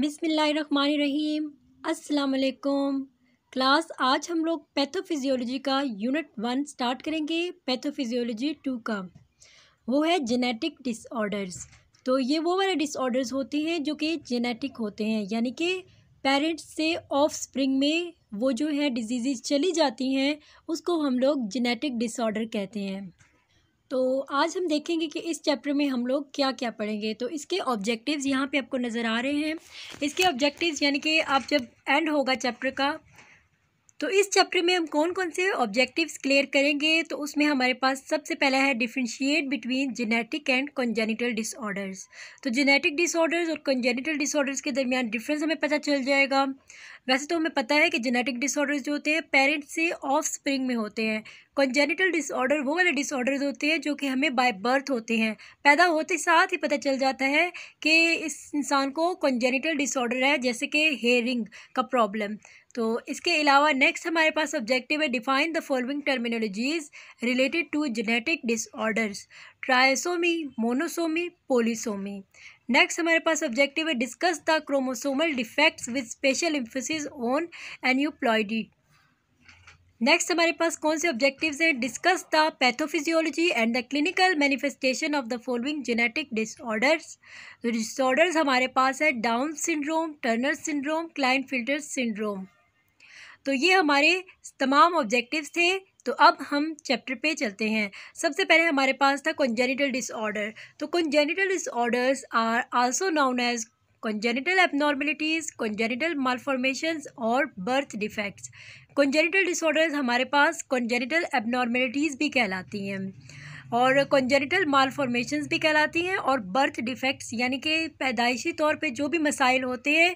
बिसमीम असलकुम क्लास आज हम लोग पैथोफिजियोलॉजी का यूनिट वन स्टार्ट करेंगे पैथोफिजियोलॉजी टू का वो है जेनेटिक डिसऑर्डर्स तो ये वो वाले डिसऑर्डर्स होते हैं जो कि जेनेटिक होते हैं यानी कि पेरेंट्स से ऑफ स्प्रिंग में वो जो है डिजीज़ चली जाती हैं उसको हम लोग जेनेटिक डिसऑर्डर कहते हैं तो आज हम देखेंगे कि इस चैप्टर में हम लोग क्या क्या पढ़ेंगे तो इसके ऑब्जेक्टिव्स यहाँ पे आपको नज़र आ रहे हैं इसके ऑब्जेक्टिव्स यानी कि आप जब एंड होगा चैप्टर का तो इस चैप्टर में हम कौन कौन से ऑब्जेक्टिव्स क्लियर करेंगे तो उसमें हमारे पास सबसे पहला है differentiate between genetic and congenital disorders तो जेनेटिक डिसऑर्डर्स और कंजेनिटल डिसऑर्डर्स के दरमियान डिफरेंस हमें पता चल जाएगा वैसे तो हमें पता है कि जेनेटिक डिसऑर्डर्स जो होते हैं पेरेंट्स से ऑफ स्प्रिंग में होते हैं कॉन्जेनिटल डिसऑर्डर वो वाले डिसऑर्डर्स होते हैं जो कि हमें बाय बर्थ होते हैं पैदा होते साथ ही पता चल जाता है कि इस इंसान को कॉन्जेनिटल डिसऑर्डर है जैसे कि हेयरिंग का प्रॉब्लम तो इसके अलावा नेक्स्ट हमारे पास ऑब्जेक्टिव है define the following terminologies related to genetic disorders trisomy monosomy polysomy next हमारे पास ऑब्जेक्टिव है discuss the chromosomal defects with special emphasis on aneuploidy next हमारे पास कौन से ऑब्जेक्टिव्स हैं discuss the pathophysiology and the clinical manifestation of the following genetic disorders तो disorders हमारे पास है Down syndrome Turner syndrome Klinefelter syndrome तो ये हमारे तमाम ऑब्जेक्टिव्स थे तो अब हम चैप्टर पे चलते हैं सबसे पहले हमारे पास था कंजेनिटल डिसऑर्डर तो congenital disorders are also known as congenital abnormalities congenital malformation और बर्थ डिफेक्ट्स कंजेनिटल डिसऑर्डर्स हमारे पास कॉन्जेनिटल एबनॉर्मेलिटीज़ भी कहलाती हैं और कंजेनिटल मालफॉर्मेशंस भी कहलाती हैं और बर्थ डिफेक्ट्स यानी कि पैदाइशी तौर पे जो भी मसाइल होते हैं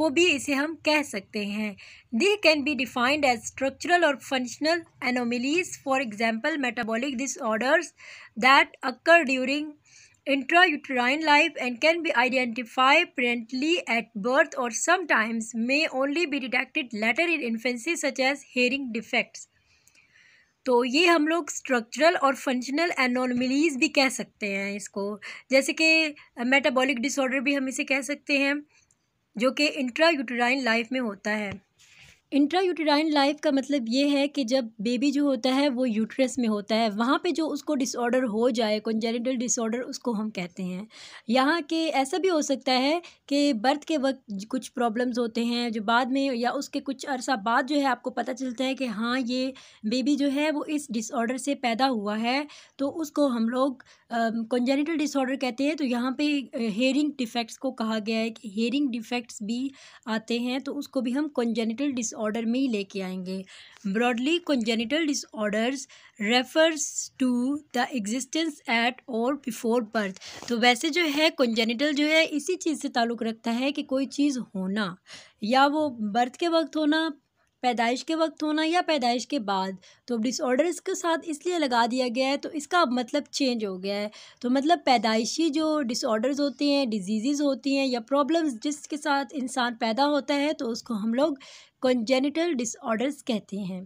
वो भी इसे हम कह सकते हैं they can be defined as structural or functional anomalies for example metabolic disorders that occur during intrauterine life and can be identified prenatally at birth or sometimes may only be detected later in infancy such as hearing defects तो ये हम लोग structural or functional एनोमिलीज़ भी कह सकते हैं इसको जैसे कि मेटाबॉलिक uh, डिसऑर्डर भी हम इसे कह सकते हैं जो कि इंट्रा यूटराइन लाइफ में होता है इंट्रा यूटराइन लाइफ का मतलब ये है कि जब बेबी जो होता है वो यूट्रस में होता है वहाँ पे जो उसको डिसऑर्डर हो जाए कंजेनिटल डिसऑर्डर उसको हम कहते हैं यहाँ के ऐसा भी हो सकता है कि बर्थ के वक्त कुछ प्रॉब्लम्स होते हैं जो बाद में या उसके कुछ अरसा बाद जो है आपको पता चलता है कि हाँ ये बेबी जो है वो इस डिसऑर्डर से पैदा हुआ है तो उसको हम लोग कंजेनिटल डिसऑर्डर कहते हैं तो यहाँ पे हेयरिंग डिफेक्ट्स को कहा गया है कि हेयरिंग डिफेक्ट्स भी आते हैं तो उसको भी हम कंजेनिटल डिस डिसऑर्डर में ही लेके आएंगे broadly congenital disorders refers to the existence at or before birth तो वैसे जो है कंजेनिटल जो है इसी चीज़ से ताल्लुक़ रखता है कि कोई चीज़ होना या वो बर्थ के वक्त होना पैदाइश के वक्त होना या पैदाइश के बाद तो डिसऑर्डर्स के साथ इसलिए लगा दिया गया है तो इसका अब मतलब चेंज हो गया है तो मतलब पैदाइशी जो डिसऑर्डर्स होते हैं डिजीज़ होती हैं या प्रॉब्लम्स जिसके साथ इंसान पैदा होता है तो उसको हम लोग कंजेनिटल डिसऑर्डर्स कहते हैं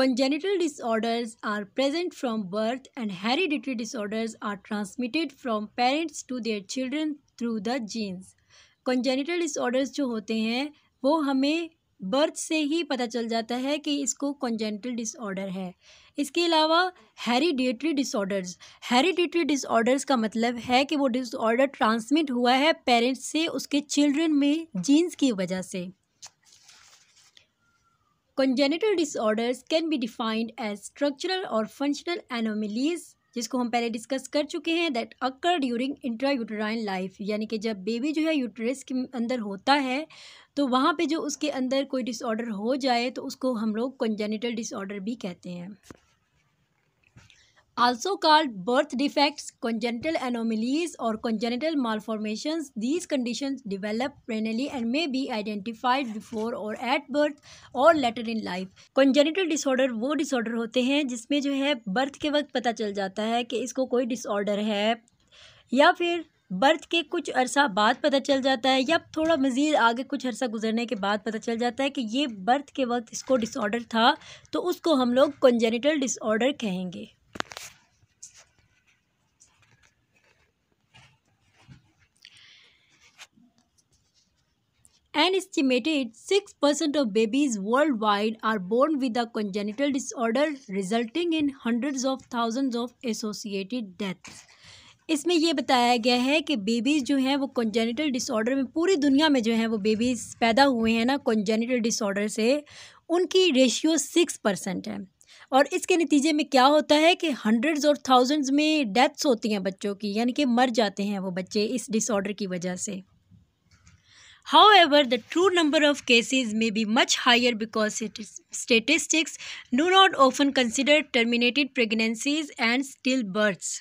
congenital disorders are present from birth and hereditary disorders are transmitted from parents to their children through the genes congenital disorders जो होते हैं वो हमें बर्थ से ही पता चल जाता है कि इसको कॉन्जेंटल डिसऑर्डर है इसके अलावा हेरीडेटरी डिसऑर्डर्स हेरीडेटरी डिसऑर्डर्स का मतलब है कि वो डिसऑर्डर ट्रांसमिट हुआ है पेरेंट्स से उसके चिल्ड्रन में जीन्स की वजह से congenital disorders can be defined as structural or functional anomalies जिसको हम पहले डिस्कस कर चुके हैं that occur during intrauterine life यानी कि जब बेबी जो है यूटरस के अंदर होता है तो वहाँ पे जो उसके अंदर कोई डिसऑर्डर हो जाए तो उसको हम लोग कंजेनिटल डिसऑर्डर भी कहते हैं also called birth defects, congenital anomalies or congenital malformations. These conditions develop renally and may be identified before or at birth or later in life. Congenital disorder वो disorder होते हैं जिसमें जो है birth के वक्त पता चल जाता है कि इसको कोई disorder है या फिर बर्थ के कुछ अरसा बाद पता चल जाता है या थोड़ा मज़ीद आगे कुछ अरसा गुजरने के बाद पता चल जाता है कि ये बर्थ के वक्त इसको डिसऑर्डर था तो उसको हम लोग कंजेनिटल डिसऑर्डर कहेंगे An estimated 6% of babies worldwide are born with a congenital disorder, resulting in hundreds of thousands of associated deaths. इसमें यह बताया गया है कि बेबीज़ जो हैं वो कॉन्जेनिटल डिसऑर्डर में पूरी दुनिया में जो हैं वो बेबीज़ पैदा हुए हैं ना कॉन्जेनिटल डिसऑर्डर से उनकी रेशियो सिक्स परसेंट है और इसके नतीजे में क्या होता है कि हंड्रेड्स और थाउजेंड्स में डेथ्स होती हैं बच्चों की यानी कि मर जाते हैं वो बच्चे इस डिसऑर्डर की वजह से However, the true number of cases may be much higher because statistics do not often consider terminated pregnancies and stillbirths.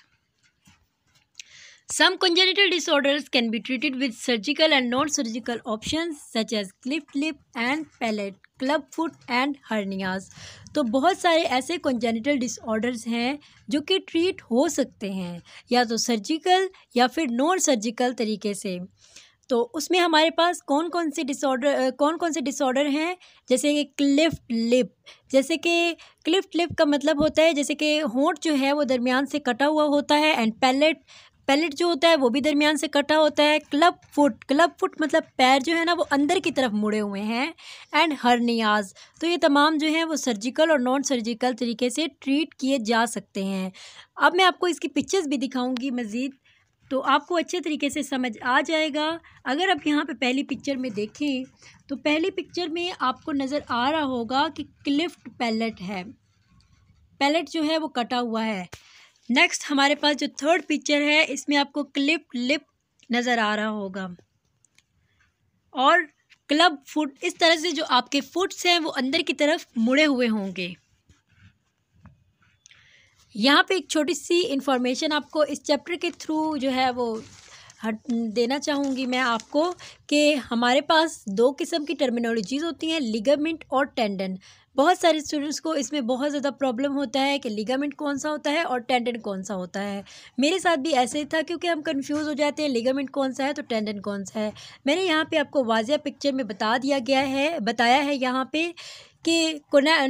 Some congenital disorders can be treated with surgical and non-surgical options such as cleft lip and palate, club foot and hernias. तो बहुत सारे ऐसे congenital disorders हैं जो कि treat हो सकते हैं या तो surgical या फिर non-surgical तरीके से तो उसमें हमारे पास कौन कौन से डिसऑर्डर कौन कौन से डिसऑर्डर हैं जैसे कि क्लिफ्ट लिप जैसे कि क्लिफ्ट लिप का मतलब होता है जैसे कि होंठ जो है वो दरमियान से कटा हुआ होता है एंड पैलेट पैलेट जो होता है वो भी दरमियान से कटा होता है क्लब फुट क्लब फुट मतलब पैर जो है ना वो अंदर की तरफ मुड़े हुए हैं एंड नियाज़ तो ये तमाम जो हैं वो सर्जिकल और नॉन सर्जिकल तरीके से ट्रीट किए जा सकते हैं अब मैं आपको इसकी पिक्चर्स भी दिखाऊंगी मज़ीद तो आपको अच्छे तरीके से समझ आ जाएगा अगर आप यहाँ पे पहली पिक्चर में देखें तो पहली पिक्चर में आपको नज़र आ रहा होगा कि क्लिफ्ट पैलेट है पैलेट जो है वो कटा हुआ है नेक्स्ट हमारे पास जो थर्ड पिक्चर है इसमें आपको क्लिफ्ट लिप नज़र आ रहा होगा और क्लब फुट इस तरह से जो आपके फुट्स हैं वो अंदर की तरफ मुड़े हुए होंगे यहाँ पे एक छोटी सी इन्फॉर्मेशन आपको इस चैप्टर के थ्रू जो है वो हट देना चाहूँगी मैं आपको कि हमारे पास दो किस्म की टर्मिनोलॉजीज़ होती हैं लिगामेंट और टेंडन बहुत सारे स्टूडेंट्स को इसमें बहुत ज़्यादा प्रॉब्लम होता है कि लिगामेंट कौन सा होता है और टेंडन कौन सा होता है मेरे साथ भी ऐसे ही था क्योंकि हम कंफ्यूज हो जाते हैं लिगामेंट कौन सा है तो टेंडन कौन सा है मैंने यहाँ पे आपको वाजिया पिक्चर में बता दिया गया है बताया है यहाँ पे कि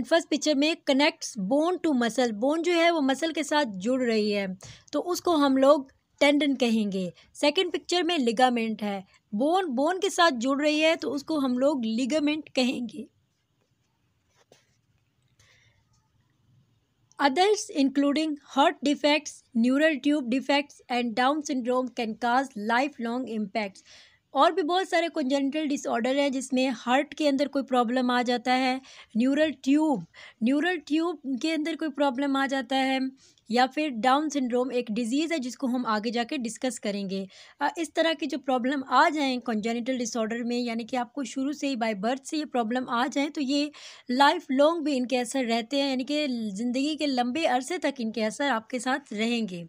फर्स्ट पिक्चर में connects bone to muscle bone जो है वो मसल के साथ जुड़ रही है तो उसको हम लोग टेंडन कहेंगे सेकंड पिक्चर में लिगामेंट है बोन बोन के साथ जुड़ रही है तो उसको हम लोग लिगामेंट कहेंगे others including heart defects neural tube defects and Down syndrome can cause life long impacts और भी बहुत सारे कंजेंटल डिसऑर्डर हैं जिसमें हार्ट के अंदर कोई प्रॉब्लम आ जाता है न्यूरल ट्यूब न्यूरल ट्यूब के अंदर कोई प्रॉब्लम आ जाता है या फिर डाउन सिंड्रोम एक डिजीज़ है जिसको हम आगे जाके डिस्कस करेंगे इस तरह की जो प्रॉब्लम आ जाएँ कॉन्जेनिटल डिसऑर्डर में यानी कि आपको शुरू से ही बाय बर्थ से ये प्रॉब्लम आ जाए तो ये लाइफ लॉन्ग भी इनके असर रहते हैं यानी कि ज़िंदगी के लंबे अरसे तक इनके असर आपके साथ रहेंगे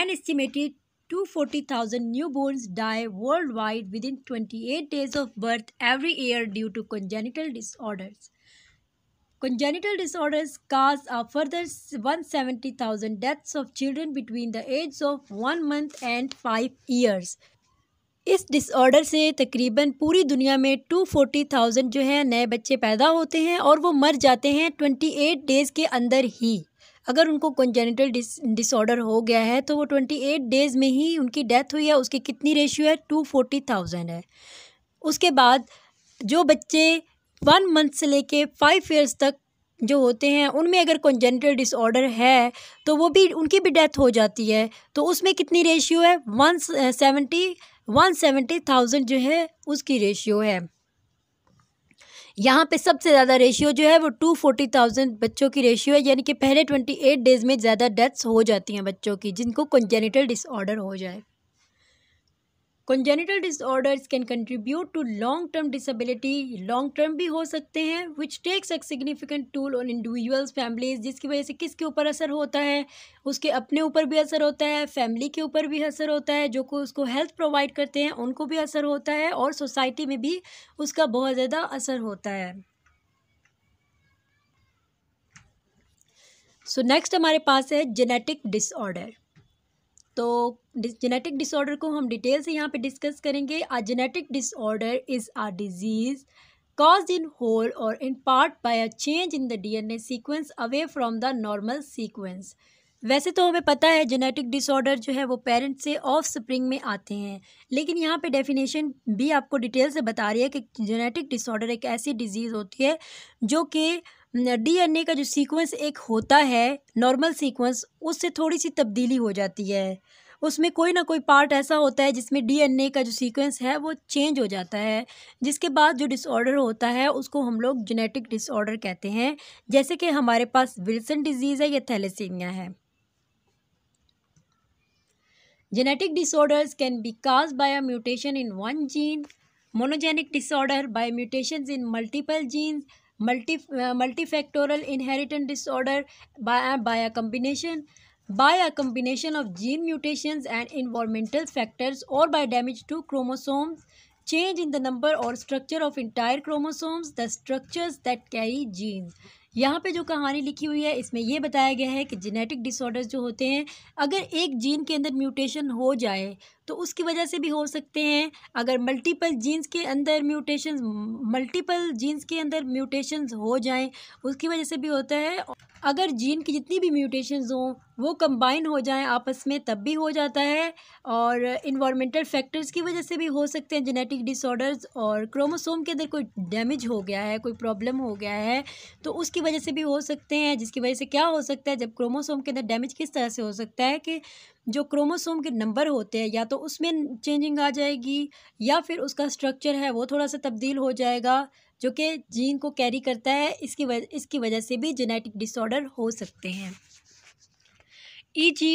an estimated 240,000 newborns die worldwide within 28 days of birth every year due to congenital disorders. Congenital disorders cause a further 170,000 deaths of children between the ages of 1 month and 5 years. इस डिसऑर्डर से तकरीबन पूरी दुनिया में 240,000 जो है नए बच्चे पैदा होते हैं और वो मर जाते हैं 28 डेज़ के अंदर ही अगर उनको कंजेनिटल डिसऑर्डर हो गया है तो वो ट्वेंटी एट डेज़ में ही उनकी डेथ हुई है उसकी कितनी रेशियो है टू फोर्टी थाउजेंड है उसके बाद जो बच्चे वन मंथ से लेके फाइव ईयर्स तक जो होते हैं उनमें अगर कंजेनिटल डिसऑर्डर है तो वो भी उनकी भी डेथ हो जाती है तो उसमें कितनी रेशियो है one seventy one seventy thousand जो है उसकी रेशियो है यहाँ पे सबसे ज़्यादा रेशियो जो है वो टू फोर्टी थाउजेंड बच्चों की रेशियो है यानी कि पहले ट्वेंटी एट डेज़ में ज़्यादा डेथ्स हो जाती हैं बच्चों की जिनको कंजेनिटल डिसऑर्डर हो जाए congenital disorders can contribute to long term disability long term भी हो सकते हैं which takes a significant toll on individuals families जिसकी वजह से किसके ऊपर असर होता है उसके अपने ऊपर भी असर होता है फैमिली के ऊपर भी असर होता है जो को उसको हेल्थ प्रोवाइड करते हैं उनको भी असर होता है और सोसाइटी में भी उसका बहुत ज़्यादा असर होता है सो so नेक्स्ट हमारे पास है जेनेटिक डिसऑर्डर तो जेनेटिक डिसऑर्डर को हम डिटेल से यहाँ पे डिस्कस करेंगे a genetic disorder is a disease caused in whole or in part by a change in the DNA sequence away from the normal sequence वैसे तो हमें पता है जेनेटिक डिसऑर्डर जो है वो पेरेंट्स से ऑफ स्प्रिंग में आते हैं लेकिन यहाँ पे डेफिनेशन भी आपको डिटेल से बता रही है कि जेनेटिक डिसऑर्डर एक ऐसी डिजीज़ होती है जो कि डीएनए का जो सीक्वेंस एक होता है नॉर्मल सीक्वेंस उससे थोड़ी सी तब्दीली हो जाती है उसमें कोई ना कोई पार्ट ऐसा होता है जिसमें डीएनए का जो सीक्वेंस है वो चेंज हो जाता है जिसके बाद जो डिसऑर्डर होता है उसको हम लोग जेनेटिक डिसऑर्डर कहते हैं जैसे कि हमारे पास विल्सन डिजीज़ है या थैलेसीमिया है genetic disorders can be caused by a mutation in one gene monogenic disorder by mutations in multiple multi multifactorial inheritance disorder by combination by a combination of gene mutation and environmental factors or by damage to chromosomes change in the number or structure of entire chromosomes the structures that carry genes यहाँ पे जो कहानी लिखी हुई है इसमें यह बताया गया है कि जेनेटिक डिसऑर्डर्स जो होते हैं अगर एक जीन के अंदर म्यूटेशन हो जाए तो उसकी वजह से भी हो सकते हैं अगर मल्टीपल जीन्स के अंदर म्यूटेशंस मल्टीपल जीन्स के अंदर म्यूटेशंस हो जाएं उसकी वजह से भी होता है अगर जीन की जितनी भी म्यूटेशंस हों वो कंबाइन हो जाएं आपस में तब भी हो जाता है और इन्वामेंटल फैक्टर्स की वजह से भी हो सकते हैं जेनेटिक डिसऑर्डर्स और क्रोमोसोम के अंदर कोई डैमेज हो गया है कोई प्रॉब्लम हो गया है तो उसकी वजह से भी हो सकते हैं जिसकी वजह से क्या हो सकता है जब क्रोमोसोम के अंदर डैमेज किस तरह से हो सकता है कि जो क्रोमोसोम के नंबर होते हैं या तो उसमें चेंजिंग आ जाएगी या फिर उसका स्ट्रक्चर है वो थोड़ा सा तब्दील हो जाएगा जो कि जीन को कैरी करता है इसकी वजह इसकी वजह से भी जेनेटिक डिसऑर्डर हो सकते हैं E G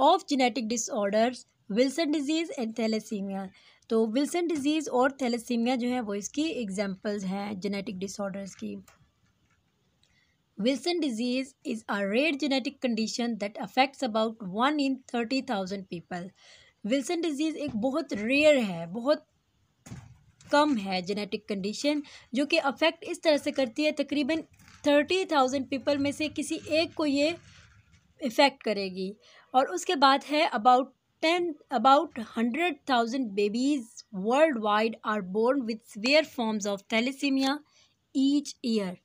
of genetic disorders Wilson disease and thalassemia तो विल्सन डिजीज़ और थैलेसीमिया जो है वो इसकी एग्जाम्पल्स हैं जेनेटिक डिसऑर्डर्स की Wilson disease is a rare genetic condition that affects about 1 in thousand people. Wilson disease एक बहुत रेयर है बहुत कम है जेनेटिक कंडीशन जो कि अफेक्ट इस तरह से करती है तकरीबन थर्टी थाउजेंड पीपल में से किसी एक को ये इफ़ेक्ट करेगी और उसके बाद है about ten about hundred thousand babies world wide are born with severe forms of thalassemia each year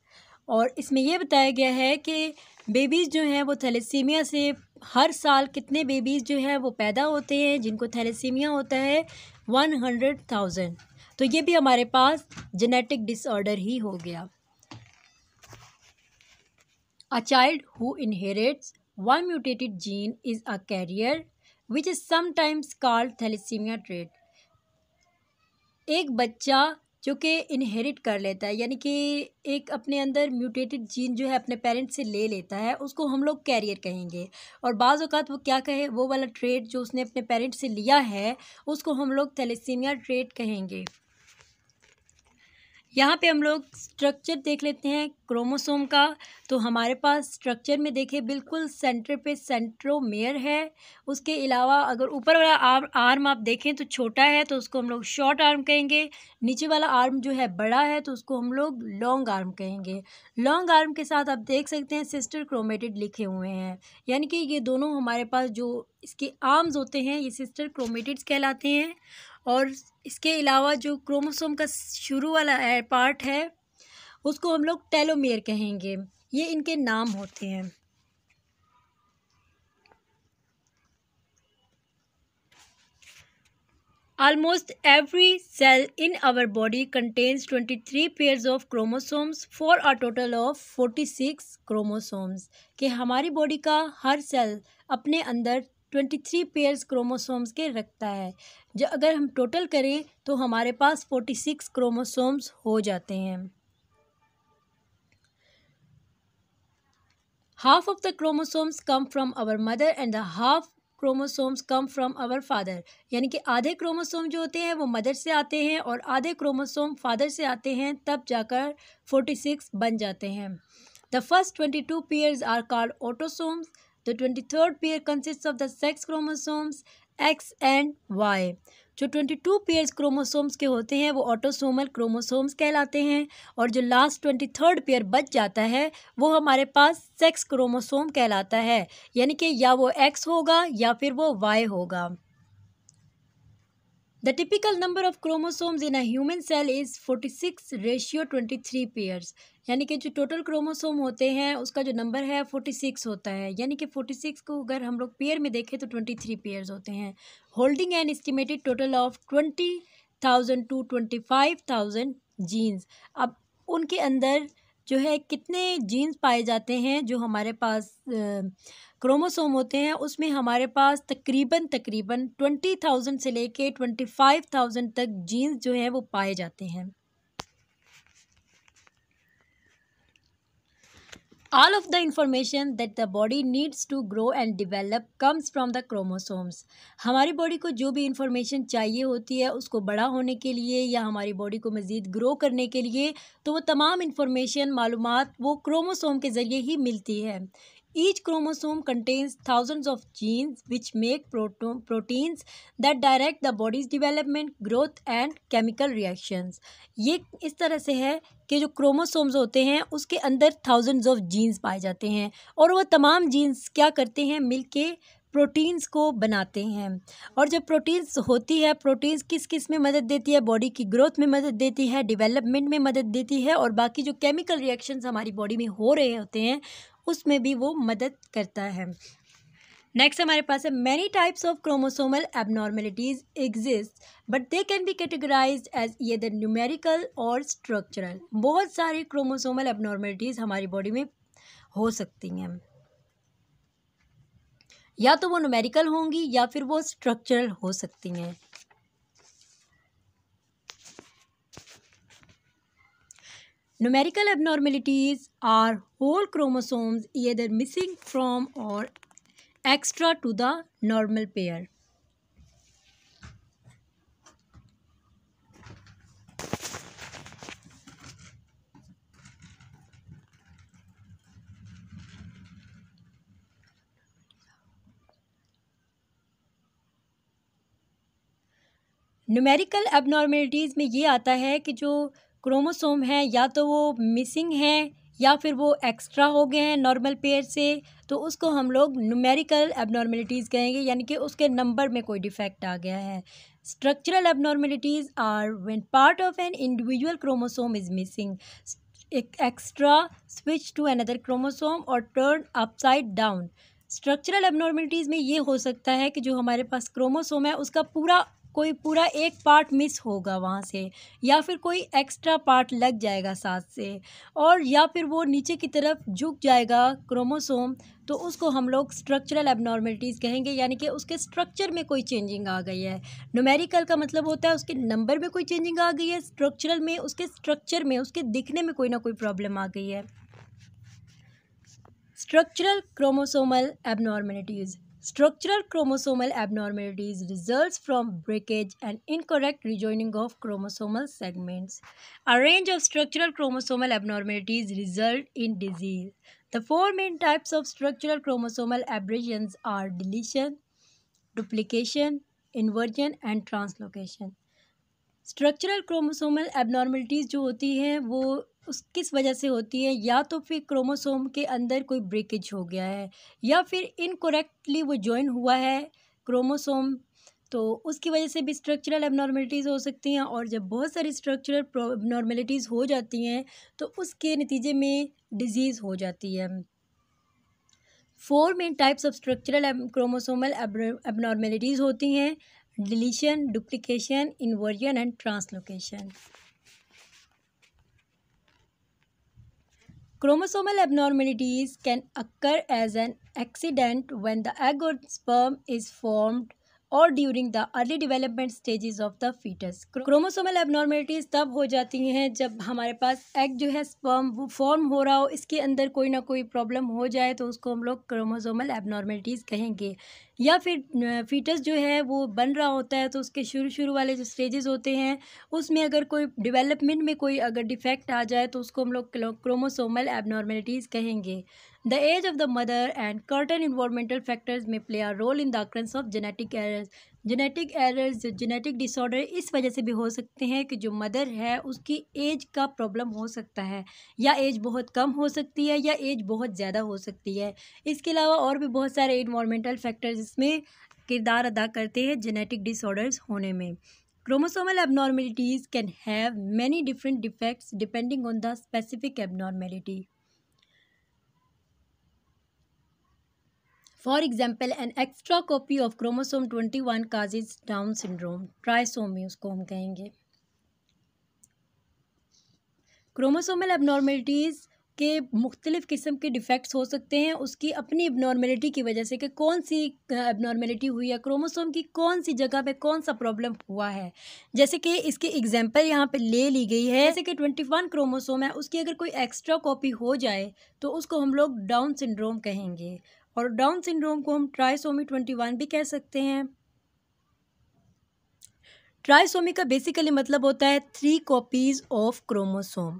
और इसमें यह बताया गया है कि बेबीज़ जो हैं वो थैलेसीमिया से हर साल कितने बेबीज़ जो हैं वो पैदा होते हैं जिनको थैलेसीमिया होता है वन हंड्रेड थाउजेंड तो ये भी हमारे पास जेनेटिक डिसऑर्डर ही हो गया a child who inherits one mutated gene is a carrier which is sometimes called thalassemia trait एक बच्चा जो कि इनहेरिट कर लेता है यानी कि एक अपने अंदर म्यूटेटेड जीन जो है अपने पेरेंट्स से ले लेता है उसको हम लोग कैरियर कहेंगे और बाज़ अवत वो क्या कहे वो वाला ट्रेड जो उसने अपने पेरेंट्स से लिया है उसको हम लोग थैलेसीमिया ट्रेड कहेंगे यहाँ पे हम लोग स्ट्रक्चर देख लेते हैं क्रोमोसोम का तो हमारे पास स्ट्रक्चर में देखें बिल्कुल सेंटर पे सेंट्रोमेयर है उसके अलावा अगर ऊपर वाला आर्म आर्म आप देखें तो छोटा है तो उसको हम लोग शॉर्ट आर्म कहेंगे नीचे वाला आर्म जो है बड़ा है तो उसको हम लोग लॉन्ग आर्म कहेंगे लॉन्ग आर्म के साथ आप देख सकते हैं सिस्टर क्रोमेटेड लिखे हुए हैं यानी कि ये दोनों हमारे पास जो इसके आर्म्स होते हैं ये सिस्टर क्रोमेटेड्स कहलाते हैं और इसके अलावा जो क्रोमोसोम का शुरू वाला पार्ट है उसको हम लोग टेलोमेयर कहेंगे ये इनके नाम होते हैं almost every cell in our body contains twenty three pairs of chromosomes for total total of forty six chromosomes कि हमारी बॉडी का हर सेल अपने अंदर ट्वेंटी थ्री पेयर्स क्रोमोसोम्स के रखता है जो अगर हम टोटल करें तो हमारे पास फोर्टी सिक्स क्रोमोसोम्स हो जाते हैं half of the chromosomes come from our mother and the half chromosomes come from our father यानी कि आधे क्रोमोसोम जो होते हैं वो मदर से आते हैं और आधे क्रोमोसोम फादर से आते हैं तब जाकर फोर्टी सिक्स बन जाते हैं the first twenty two pairs are called autosomes The third pair consists of the sex chromosomes X and Y जो ट्वेंटी टू पेयर्स क्रोमोसोम्स के होते हैं वो ऑटोसोमल क्रोमोसोम्स कहलाते हैं और जो लास्ट ट्वेंटी थर्ड पेयर बच जाता है वो हमारे पास सेक्स क्रोमोसोम कहलाता है यानी कि या वो एक्स होगा या फिर वो वाई होगा The typical number of chromosomes in a human cell is 46 ratio 23 pairs यानी कि जो टोटल क्रोमोसोम होते हैं उसका जो नंबर है 46 होता है यानी कि 46 को अगर हम लोग पेयर में देखें तो 23 पेयर्स होते हैं holding an estimated total of 20,000 to 25,000 genes अब उनके अंदर जो है कितने जीन्स पाए जाते हैं जो हमारे पास क्रोमोसोम होते हैं उसमें हमारे पास तकरीबन तकरीबन ट्वेंटी थाउजेंड से लेके ट्वेंटी फाइव थाउजेंड तक जीन्स जो हैं वो पाए जाते हैं All of the information that the body needs to grow and develop comes from the chromosomes. हमारी बॉडी को जो भी इंफॉर्मेशन चाहिए होती है उसको बड़ा होने के लिए या हमारी बॉडी को मज़ीद ग्रो करने के लिए तो वो तमाम इन्फॉर्मेशन मालूम वो क्रोमोसोम के ज़रिए ही मिलती है Each chromosome contains thousands of genes which make proto- proteins that direct the body's development, growth and chemical reactions. ये इस तरह से है कि जो क्रोमोसोम्स होते हैं उसके अंदर थाउजेंड्स ऑफ जीन्स पाए जाते हैं और वो तमाम जीन्स क्या करते हैं मिल के प्रोटीन्स को बनाते हैं और जब प्रोटीन्स होती है प्रोटीन्स किस किस में मदद देती है बॉडी की ग्रोथ में मदद देती है डेवलपमेंट में मदद देती है और बाकी जो केमिकल रिएक्शंस हमारी बॉडी में हो रहे होते हैं उसमें भी वो मदद करता है नेक्स्ट हमारे पास है many types of chromosomal abnormalities exist but they can be categorize as ये द न्यूमेरिकल और स्ट्रक्चरल बहुत सारी क्रोमोसोमल एबनॉर्मेलिटीज़ हमारी बॉडी में हो सकती हैं या तो वो न्यूमेरिकल होंगी या फिर वो स्ट्रक्चरल हो सकती हैं Numerical abnormalities are whole chromosomes either missing from or extra to the normal pair. Numerical abnormalities में ये आता है कि जो क्रोमोसोम हैं या तो वो मिसिंग हैं या फिर वो एक्स्ट्रा हो गए हैं नॉर्मल पेयर से तो उसको हम लोग न्यूमेरिकल एबनॉर्मेलिटीज़ कहेंगे यानी कि उसके नंबर में कोई डिफेक्ट आ गया है structural abnormalities are when part of an individual chromosome is missing एक extra switch to another chromosome or turn upside down structural abnormalities में ये हो सकता है कि जो हमारे पास क्रोमोसोम है उसका पूरा कोई पूरा एक पार्ट मिस होगा वहाँ से या फिर कोई एक्स्ट्रा पार्ट लग जाएगा साथ से और या फिर वो नीचे की तरफ झुक जाएगा क्रोमोसोम तो उसको हम लोग स्ट्रक्चरल एबनॉर्मेलिटीज़ कहेंगे यानी कि उसके स्ट्रक्चर में कोई चेंजिंग आ गई है नोमेरिकल का मतलब होता है उसके नंबर में कोई चेंजिंग आ गई है स्ट्रक्चरल में उसके स्ट्रक्चर में उसके दिखने में कोई ना कोई प्रॉब्लम आ गई है structural chromosomal abnormalities Structural chromosomal abnormalities results from breakage and incorrect rejoining of chromosomal segments. A range of structural chromosomal abnormalities result in disease. The four main types of structural chromosomal aberrations are deletion, duplication, inversion and translocation. Structural chromosomal abnormalities जो होती हैं वो उस किस वजह से होती है या तो फिर क्रोमोसोम के अंदर कोई ब्रेकेज हो गया है या फिर इनकोरेक्टली वो ज्वाइन हुआ है क्रोमोसोम तो उसकी वजह से भी स्ट्रक्चरल एबनॉर्मेलिटीज़ हो सकती हैं और जब बहुत सारी स्ट्रक्चरल नॉर्मेलिटीज़ हो जाती हैं तो उसके नतीजे में डिजीज़ हो जाती है four main types of structural chromosomal abnormalities होती हैं deletion duplication inversion and translocation Chromosomal abnormalities can occur as an accident when the egg or sperm is formed or during the early development stages of the fetus chromosomal abnormalities तब हो जाती हैं जब हमारे पास egg जो है sperm वो form हो रहा हो इसके अंदर कोई ना कोई प्रॉब्लम हो जाए तो उसको हम लोग क्रोमोसोमल एबनॉर्मेलिटीज़ कहेंगे या फिर फीटस जो है वो बन रहा होता है तो उसके शुरू शुरू वाले जो स्टेजेस होते हैं उसमें अगर कोई डिवेलपमेंट में कोई अगर डिफेक्ट आ जाए तो उसको हम लोग क्रोमोसोमल एबनॉर्मेलिटीज़ कहेंगे the age of the mother and certain environmental factors may play a role in the of genetic errors genetic errors genetic disorder इस वजह से भी हो सकते हैं कि जो मदर है उसकी एज का प्रॉब्लम हो सकता है या एज बहुत कम हो सकती है या एज बहुत ज़्यादा हो सकती है इसके अलावा और भी बहुत सारे इन्वायरमेंटल फैक्टर्स इसमें किरदार अदा करते हैं जेनेटिक डिसऑर्डर्स होने में chromosomal abnormalities can have many different defects depending on the specific abnormality for example an extra copy of chromosome twenty one causes Down syndrome trisomy उसको हम कहेंगे क्रोमोसोमल एबनॉर्मेलिटीज़ के मुख्तलिफ़ किस्म के डिफ़ेक्ट्स हो सकते हैं उसकी अपनी एबनॉर्मेलिटी की वजह से कि कौन सी एबनॉर्मेलिटी हुई है क्रोमोसोम की कौन सी जगह पे कौन सा प्रॉब्लम हुआ है जैसे कि इसकी एग्जांपल यहाँ पे ले ली गई है जैसे कि ट्वेंटी वन क्रोमोसोम है उसकी अगर कोई एक्स्ट्रा कॉपी हो जाए तो उसको हम लोग डाउन सिंड्रोम कहेंगे और डाउन सिंड्रोम को हम ट्राइसोमी ट्वेंटी वन भी कह सकते हैं ट्राइसोमी का बेसिकली मतलब होता है three copies of chromosome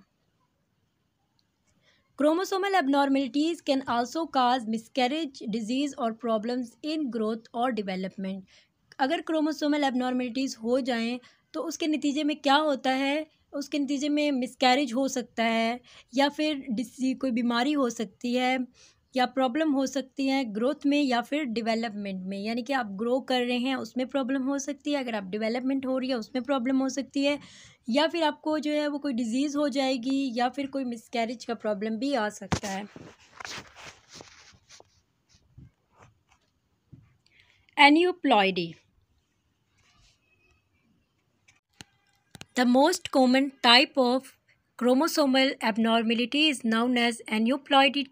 chromosomal abnormalities can also cause miscarriage disease or problem in growth और डिवेलपमेंट अगर क्रोमोसोमल एबनॉर्मेलिटीज हो जाएं तो उसके नतीजे में क्या होता है उसके नतीजे में मिसकैरेज हो सकता है या फिर डिसी कोई बीमारी हो सकती है या प्रॉब्लम हो सकती है ग्रोथ में या फिर डेवलपमेंट में यानी कि आप ग्रो कर रहे हैं उसमें प्रॉब्लम हो सकती है अगर आप डेवलपमेंट हो रही है उसमें प्रॉब्लम हो सकती है या फिर आपको जो है वो कोई डिजीज़ हो जाएगी या फिर कोई मिसकैरेज का प्रॉब्लम भी आ सकता है aneuploidy the most common type of chromosomal abnormality is known as aneuploidy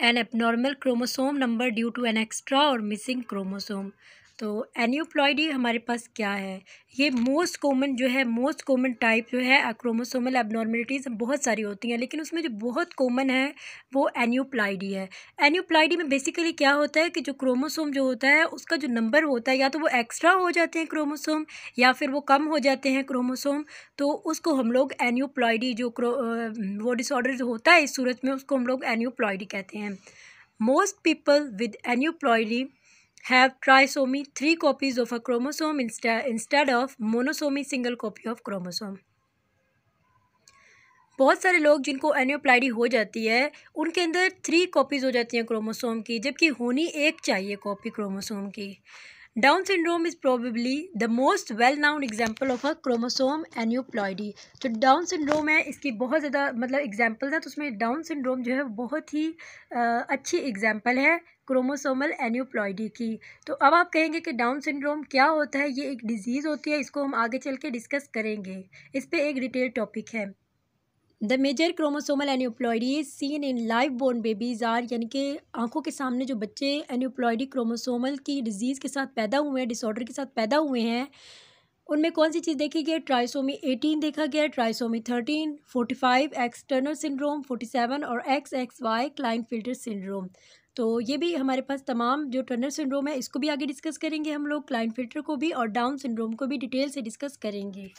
an abnormal chromosome number due to an extra or missing chromosome. तो एन्यूप्लॉयडी हमारे पास क्या है ये मोस्ट कॉमन जो है मोस्ट कॉमन टाइप जो है क्रोमोसोमल एबनॉर्मेलिटीज़ बहुत सारी होती हैं लेकिन उसमें जो बहुत कॉमन है वो एन्यूप्लाइडी है एनियोप्लाइडी में बेसिकली क्या होता है कि जो क्रोमोसोम जो होता है उसका जो नंबर होता है या तो वो एक्स्ट्रा हो जाते हैं क्रोमोसोम या फिर वो कम हो जाते हैं क्रोमोसोम तो उसको हम लोग एन्यूप्लाइडी जो वो डिसऑर्डर जो होता है इस सूरत में उसको हम लोग एन्यूप्लाइडी कहते हैं most people with aneuploidy have trisomy three copies of a chromosome instead instead of monosomy single copy of chromosome बहुत सारे लोग जिनको एनियोप्लाइडी हो जाती है उनके अंदर थ्री कॉपीज़ हो जाती हैं क्रोमोसोम की जबकि होनी एक चाहिए कॉपी क्रोमोसोम की Down syndrome is probably the most well known example of a chromosome aneuploidy जो डाउन सिंड्रोम है इसकी बहुत ज़्यादा मतलब एग्जाम्पल हैं तो उसमें डाउन सिंड्रोम जो है बहुत ही आ, अच्छी एग्जाम्पल है क्रोमोसोमल एन्यूप्लॉयडी की तो अब आप कहेंगे कि डाउन सिंड्रोम क्या होता है ये एक डिज़ीज़ होती है इसको हम आगे चल के डिस्कस करेंगे इस पर एक डिटेल टॉपिक है the major chromosomal aneuploidy seen in live born babies are यानी कि आंखों के सामने जो बच्चे एन्यूप्लॉयडी क्रोमोसोमल की डिजीज़ के साथ पैदा हुए हैं डिसऑर्डर के साथ पैदा हुए हैं उनमें कौन सी चीज़ देखी गई है ट्राइसोमी एटीन देखा गया trisomy thirteen forty five X Turner syndrome forty seven और X X Y Klinefelter syndrome तो ये भी हमारे पास तमाम जो टर्नर सिंड्रोम है इसको भी आगे डिस्कस करेंगे हम लोग क्लाइन फिल्टर को भी और डाउन सिंड्रोम को भी डिटेल से डिस्कस करेंगे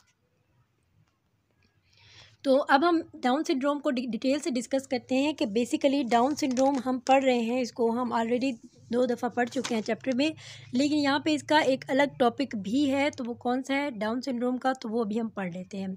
तो अब हम डाउन सिंड्रोम को डिटेल से डिस्कस करते हैं कि बेसिकली डाउन सिंड्रोम हम पढ़ रहे हैं इसको हम ऑलरेडी दो दफ़ा पढ़ चुके हैं चैप्टर में लेकिन यहाँ पे इसका एक अलग टॉपिक भी है तो वो कौन सा है डाउन सिंड्रोम का तो वो अभी हम पढ़ लेते हैं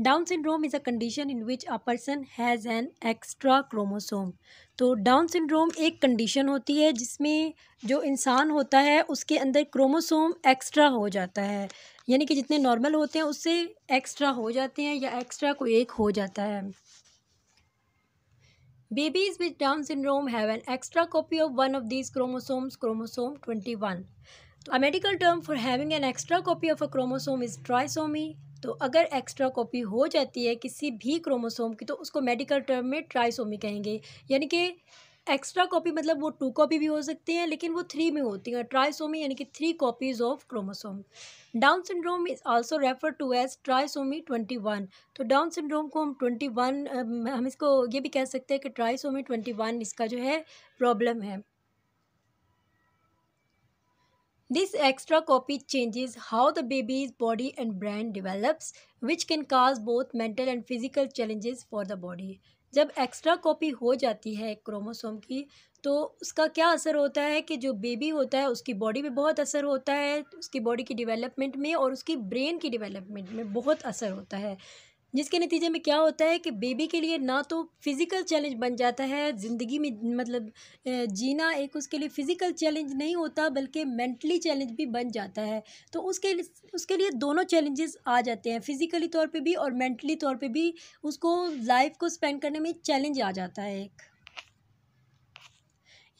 Down syndrome is a condition in which a person has an extra chromosome तो डाउन सिंड्रोम एक कंडीशन होती है जिसमें जो इंसान होता है उसके अंदर क्रोमोसोम एक्स्ट्रा हो जाता है यानी कि जितने नॉर्मल होते हैं उससे एक्स्ट्रा हो जाते हैं या एक्स्ट्रा कोई एक हो जाता है babies with Down syndrome have an extra copy of one of these chromosome chromosome twenty one a medical term for having an extra copy of a chromosome is trisomy तो अगर एक्स्ट्रा कॉपी हो जाती है किसी भी chromosome की तो उसको मेडिकल टर्म में ट्राइसोमी कहेंगे यानी कि एक्स्ट्रा कॉपी मतलब वो टू कॉपी भी हो सकती हैं लेकिन वो थ्री में होती हैं ट्राइसोमी यानी कि three copies of chromosome Down syndrome is also refer to as trisomy twenty one तो डाउन सिंड्रोम को हम ट्वेंटी वन हम इसको ये भी कह सकते हैं कि ट्राइसोमी ट्वेंटी वन इसका जो है प्रॉब्लम है This extra copy changes how the baby's body and brain develops, which can cause both mental and physical challenges for the body. जब एक्स्ट्रा कॉपी हो जाती है क्रोमोसोम की तो उसका क्या असर होता है कि जो बेबी होता है उसकी बॉडी पे बहुत असर होता है उसकी बॉडी की डेवलपमेंट में और उसकी ब्रेन की डेवलपमेंट में बहुत असर होता है जिसके नतीजे में क्या होता है कि बेबी के लिए ना तो फिज़िकल चैलेंज बन जाता है ज़िंदगी में मतलब जीना एक उसके लिए फ़िज़िकल चैलेंज नहीं होता बल्कि मेंटली चैलेंज भी बन जाता है तो उसके उसके लिए दोनों चैलेंजेस आ जाते हैं फ़िज़िकली तौर पे भी और मेंटली तौर पे भी उसको लाइफ को स्पेंड करने में चैलेंज आ जाता है एक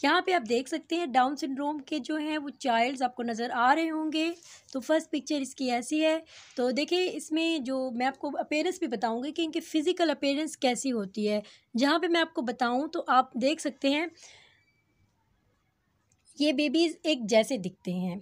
यहाँ पे आप देख सकते हैं डाउन सिंड्रोम के जो हैं वो चाइल्ड्स आपको नज़र आ रहे होंगे तो फर्स्ट पिक्चर इसकी ऐसी है तो देखिए इसमें जो मैं आपको अपेयरेंस भी बताऊंगी कि इनके फ़िज़िकल अपेयरेंस कैसी होती है जहाँ पर मैं आपको बताऊँ तो आप देख सकते हैं ये बेबीज़ एक जैसे दिखते हैं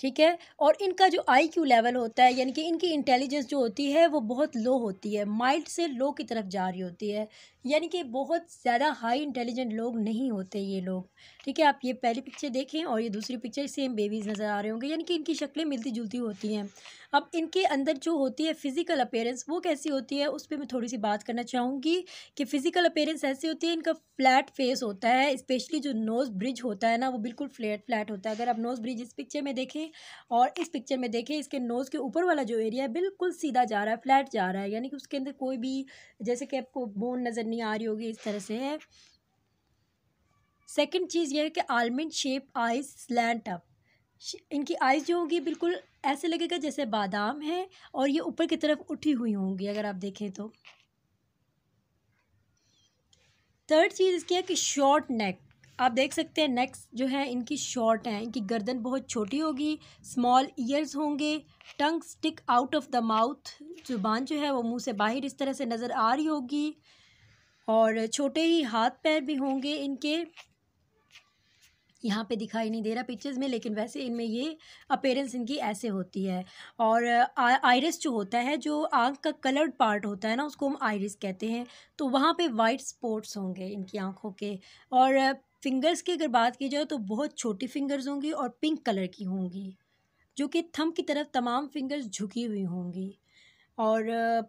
ठीक है और इनका जो आई क्यू लेवल होता है यानी कि इनकी इंटेलिजेंस जो होती है वो बहुत लो होती है माइल्ड से लो की तरफ जा रही होती है यानी कि बहुत ज़्यादा हाई इंटेलिजेंट लोग नहीं होते ये लोग ठीक है आप ये पहली पिक्चर देखें और ये दूसरी पिक्चर सेम बेबीज़ नज़र आ रहे होंगे यानी कि इनकी शक्लें मिलती जुलती होती हैं अब इनके अंदर जो होती है फ़िज़िकल अपेयरेंस वो कैसी होती है उस पर मैं थोड़ी सी बात करना चाहूँगी कि फ़िज़िकल अपेयरेंस ऐसी होती है इनका फ्लैट फेस होता है स्पेशली जो नोज़ ब्रिज होता है ना वो बिल्कुल फ्लैट फ्लैट होता है अगर आप नोज़ ब्रिज इस पिक्चर में देखें और इस पिक्चर में देखें इसके नोज़ के ऊपर वाला जो एरिया है बिल्कुल सीधा जा रहा है फ्लैट जा रहा है यानी कि उसके अंदर कोई भी जैसे कि आपको बोन नज़र नहीं आ रही होगी इस तरह से है सेकेंड चीज़ यह है कि almond shape eyes slant up इनकी आइज़ जो होगी बिल्कुल ऐसे लगेगा जैसे बादाम है और ये ऊपर की तरफ उठी हुई होंगी अगर आप देखें तो थर्ड चीज़ इसकी है कि शॉर्ट नेक आप देख सकते हैं नेक्स जो है इनकी शॉर्ट है इनकी गर्दन बहुत छोटी होगी स्मॉल ईयर्स होंगे tongue stick out of the mouth जुबान जो है वो मुंह से बाहर इस तरह से नज़र आ रही होगी और छोटे ही हाथ पैर भी होंगे इनके यहाँ पे दिखाई नहीं दे रहा पिक्चर्स में लेकिन वैसे इनमें ये अपेयरेंस इनकी ऐसे होती है और आयरस जो होता है जो आँख का कलर्ड पार्ट होता है ना उसको हम आयरस कहते हैं तो वहाँ पर वाइट स्पॉट्स होंगे इनकी आँखों के और फिंगर्स की अगर बात की जाए तो बहुत छोटी फिंगर्स होंगी और पिंक कलर की होंगी जो कि थम की तरफ तमाम फिंगर्स झुकी हुई होंगी और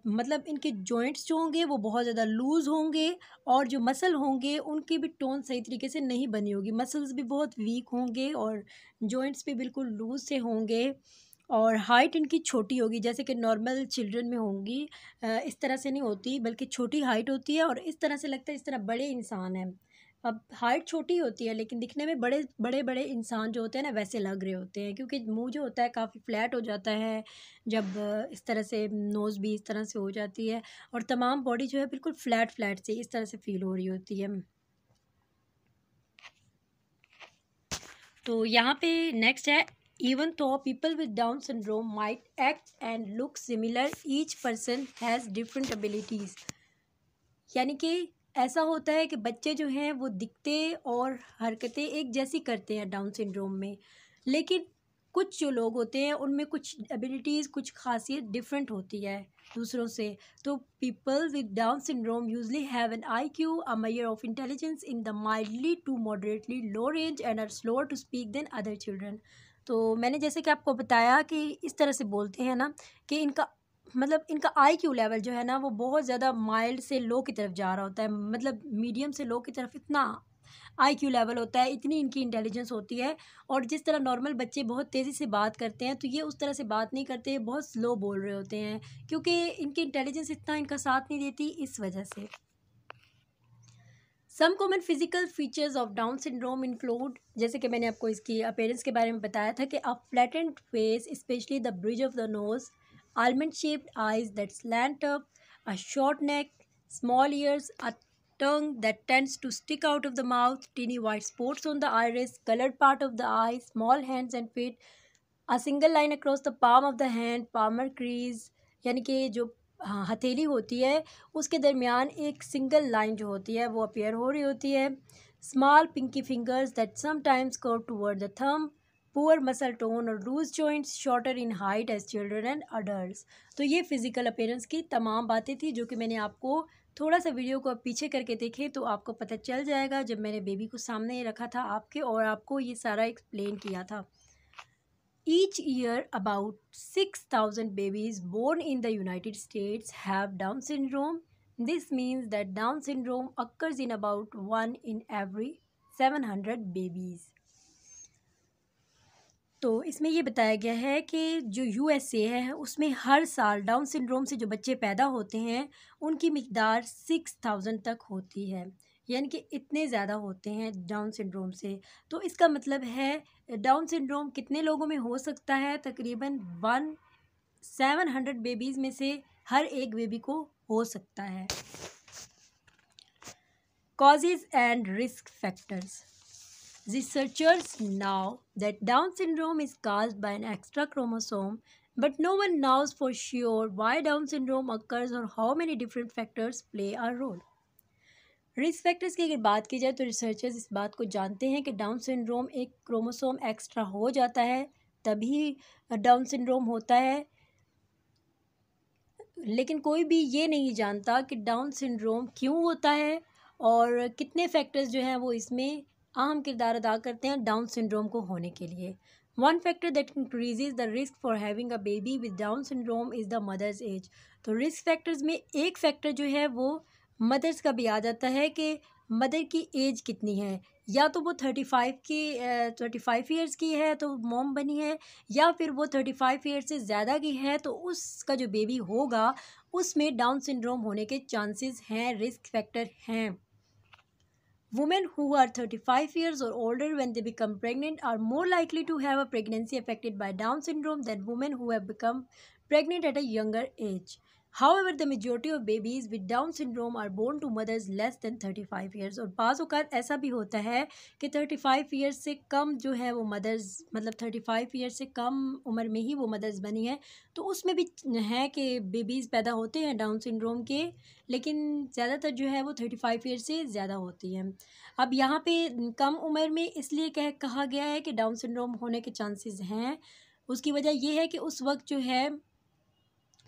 मतलब इनके जॉइंट्स जो होंगे वो बहुत ज़्यादा लूज़ होंगे और जो मसल होंगे उनकी भी टोन सही तरीके से नहीं बनी होगी मसल्स भी बहुत वीक होंगे और जॉइंट्स भी बिल्कुल लूज़ से होंगे और हाइट इनकी छोटी होगी जैसे कि नॉर्मल चिल्ड्रन में होंगी इस तरह से नहीं होती बल्कि छोटी हाइट होती है और इस तरह से लगता है इस तरह बड़े इंसान हैं अब हाइट छोटी होती है लेकिन दिखने में बड़े बड़े बड़े इंसान जो होते हैं ना वैसे लग रहे होते हैं क्योंकि मुंह जो होता है काफ़ी फ्लैट हो जाता है जब इस तरह से नोज़ भी इस तरह से हो जाती है और तमाम बॉडी जो है बिल्कुल फ्लैट फ्लैट से इस तरह से फील हो रही होती है तो यहाँ पे नेक्स्ट है even though people with down syndrome might act and look similar each person has different abilities यानी कि ऐसा होता है कि बच्चे जो हैं वो दिखते और हरकतें एक जैसी करते हैं डाउन सिंड्रोम में लेकिन कुछ जो लोग होते हैं उनमें कुछ एबिलिटीज़ कुछ खासियत डिफरेंट होती है दूसरों से तो people with Down syndrome usually have an I Q a measure of intelligence in the mildly to moderately low range and are slower to speak than other children तो मैंने जैसे कि आपको बताया कि इस तरह से बोलते हैं ना कि इनका मतलब इनका आई क्यू लेवल जो है ना वो बहुत ज़्यादा माइल्ड से लो की तरफ जा रहा होता है मतलब मीडियम से लो की तरफ इतना आई क्यू लेवल होता है इतनी इनकी इंटेलिजेंस होती है और जिस तरह नॉर्मल बच्चे बहुत तेज़ी से बात करते हैं तो ये उस तरह से बात नहीं करते बहुत स्लो बोल रहे होते हैं क्योंकि इनकी इंटेलिजेंस इतना इनका साथ नहीं देती इस वजह से some common physical features of Down syndrome include जैसे कि मैंने आपको इसकी अपेयरेंस के बारे में बताया था कि a flattened face specially the bridge of the nose almond shaped eyes that slant up, a short neck, small ears, a tongue that tends to stick out of the mouth, tiny white spots on the iris, colored part of the eye, small hands and feet, a single line across the palm of the hand, palmar crease, yani कि jo hatheli hoti hai uske darmiyan ek single line jo hoti hai wo appear ho rahi hoti hai small pinky fingers that sometimes curve toward the thumb poor muscle tone और loose joints shorter in height as children and adult तो ये physical appearance की तमाम बातें थी जो कि मैंने आपको थोड़ा सा वीडियो को पीछे करके देखे तो आपको पता चल जाएगा जब मैंने बेबी को सामने रखा था आपके और आपको ये सारा एक्सप्लेन किया था each year about six thousand babies born in the United States have Down syndrome this means that Down syndrome occurs in about one in every seven hundred babies तो इसमें ये बताया गया है कि जो यूएसए है उसमें हर साल डाउन सिंड्रोम से जो बच्चे पैदा होते हैं उनकी मकदार सिक्स थाउजेंड तक होती है यानी कि इतने ज़्यादा होते हैं डाउन सिंड्रोम से तो इसका मतलब है डाउन सिंड्रोम कितने लोगों में हो सकता है तकरीबन वन सेवन हंड्रेड बेबीज़ में से हर एक बेबी को हो सकता है causes and risk factors Researchers now that Down syndrome is caused by an extra chromosome, but no one knows for sure why Down syndrome occurs or how many different factors play a role. Risk factors की अगर बात की जाए तो researchers इस बात को जानते हैं कि डाउन सिंड्रोम एक क्रोमोसोम एक्स्ट्रा हो जाता है तभी डाउन सिंड्रोम होता है लेकिन कोई भी ये नहीं जानता कि डाउन सिंड्रोम क्यों होता है और कितने फैक्टर्स जो हैं वो इसमें अहम किरदार अदा करते हैं डाउन सिंड्रोम को होने के लिए one factor that increase the risk for having a baby with Down syndrome is the mother's age तो रिस्क फैक्टर्स में एक फैक्टर जो है वो मदर्स का भी आ जाता है कि मदर की एज कितनी है या तो वो थर्टी फाइव की थर्टी फाइव ईयर्स की है तो मॉम बनी है या फिर वो थर्टी फाइव ईयर से ज़्यादा की है तो उसका जो बेबी होगा उसमें डाउन सिंड्रोम होने के चांसेस हैं रिस्क फैक्टर हैं Women who are 35 years or older when they become pregnant are more likely to have a pregnancy affected by Down syndrome than women who have become pregnant at a younger age. However, the majority of babies with Down syndrome are born to mothers less than 35 years और बाज़ अवत ऐसा भी होता है कि 35 years से कम जो है वो मदर्स मतलब 35 years से कम उम्र में ही वो मदर्स बनी हैं तो उसमें भी है कि बेबीज़ पैदा होते हैं डाउन सिंड्रोम के लेकिन ज़्यादातर जो है वो 35 ईयर से ज़्यादा होती हैं अब यहाँ पे कम उम्र में इसलिए कह कहा गया है कि डाउन सिंड्रोम होने के चांसेस हैं उसकी वजह यह है कि उस वक्त जो है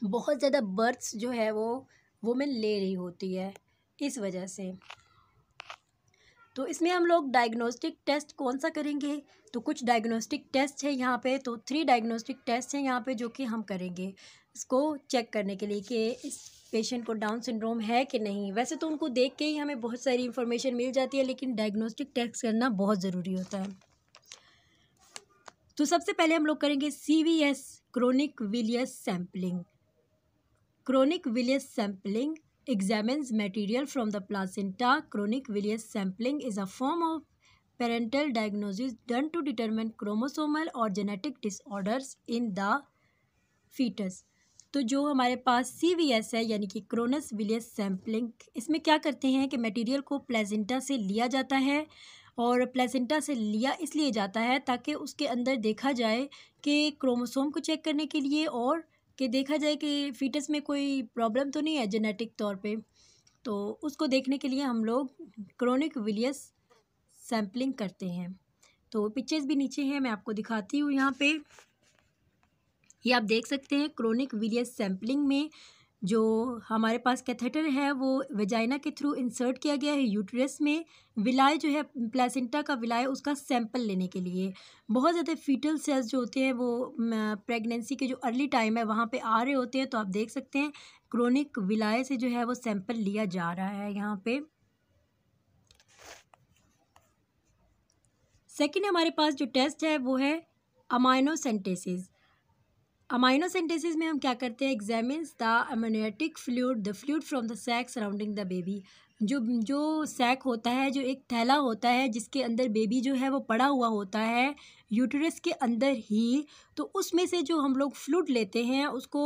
बहुत ज़्यादा बर्थ्स जो है वो वुमेन ले रही होती है इस वजह से तो इसमें हम लोग डायग्नोस्टिक टेस्ट कौन सा करेंगे तो कुछ डायग्नोस्टिक टेस्ट है यहाँ पे तो थ्री डायग्नोस्टिक टेस्ट हैं यहाँ पे जो कि हम करेंगे इसको चेक करने के लिए कि इस पेशेंट को डाउन सिंड्रोम है कि नहीं वैसे तो उनको देख के ही हमें बहुत सारी इन्फॉर्मेशन मिल जाती है लेकिन डायग्नोस्टिक टेस्ट करना बहुत ज़रूरी होता है तो सबसे पहले हम लोग करेंगे C V S chronic villus sampling Chronic villus sampling examines material from the placenta. Chronic villus sampling is a form of parental diagnosis done to determine chromosomal or genetic disorders in the fetus. तो जो हमारे पास सी V S है यानी कि क्रोनस विलियस sampling इसमें क्या करते हैं कि मटेरियल को प्लेजेंटा से लिया जाता है और प्लेसेंटा से लिया इसलिए जाता है ताकि उसके अंदर देखा जाए कि क्रोमोसोम को चेक करने के लिए और कि देखा जाए कि फ़ीटस में कोई प्रॉब्लम तो नहीं है जेनेटिक तौर पे तो उसको देखने के लिए हम लोग क्रोनिक विलियस सैम्पलिंग करते हैं तो पिक्चर्स भी नीचे हैं मैं आपको दिखाती हूँ यहाँ पे ये आप देख सकते हैं क्रोनिक विलियस सैम्पलिंग में जो हमारे पास कैथेटर है वो वेजाइना के थ्रू इंसर्ट किया गया है यूट्रस में विलाय जो है प्लेसेंटा का विलाय उसका सैंपल लेने के लिए बहुत ज़्यादा फीटल सेल्स जो होते हैं वो प्रेगनेंसी के जो अर्ली टाइम है वहाँ पे आ रहे होते हैं तो आप देख सकते हैं क्रोनिक विलाय से जो है वो सैंपल लिया जा रहा है यहाँ पर सेकेंड हमारे पास जो टेस्ट है वो है अमाइनोसेंटेसिस अमाइनो सेंटेसिस में हम क्या करते हैं examines the amniotic fluid the fluid from the sac surrounding the baby जो जो सैक होता है जो एक थैला होता है जिसके अंदर बेबी जो है वो पड़ा हुआ होता है यूटरस के अंदर ही तो उसमें से जो हम लोग फ्लूड लेते हैं उसको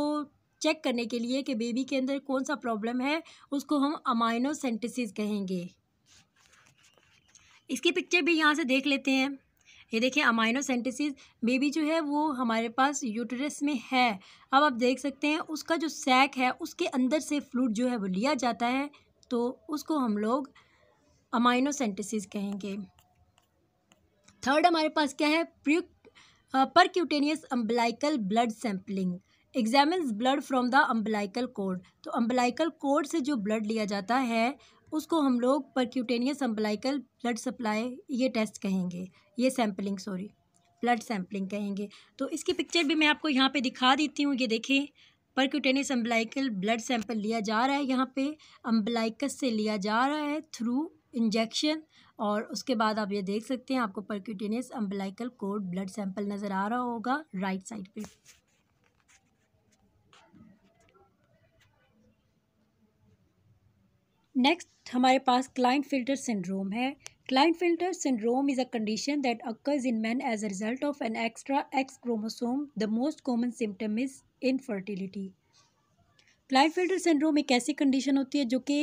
चेक करने के लिए कि बेबी के अंदर कौन सा प्रॉब्लम है उसको हम अमाइनो सेंटेसिस कहेंगे इसकी पिक्चर भी यहाँ से देख लेते हैं ये देखिए अमाइनो बेबी जो है वो हमारे पास यूटरस में है अब आप देख सकते हैं उसका जो सैक है उसके अंदर से फ्लूड जो है वो लिया जाता है तो उसको हम लोग अमाइनो कहेंगे थर्ड हमारे पास क्या है percutaneous umbilical blood sampling examines blood from the umbilical cord तो अम्बलाइकल कोड से जो ब्लड लिया जाता है उसको हम लोग परक्यूटेनियस अम्बलाइकल ब्लड सप्लाई ये टेस्ट कहेंगे ये सैम्पलिंग सॉरी ब्लड सैम्पलिंग कहेंगे तो इसकी पिक्चर भी मैं आपको यहाँ पे दिखा देती हूँ ये देखें परक्यूटेनियस अम्बलाइकल ब्लड सैंपल लिया जा रहा है यहाँ पे अम्बलाइकस से लिया जा रहा है थ्रू इंजेक्शन और उसके बाद आप ये देख सकते हैं आपको percutaneous umbilical cord blood sample नज़र आ रहा होगा राइट साइड पर नेक्स्ट हमारे पास क्लाइंट फिल्टर सिंड्रोम है Klinefelter syndrome is a condition that occurs in men as a result of an extra X chromosome the most common symptom is infertility Klinefelter syndrome एक ऐसी condition होती है जो कि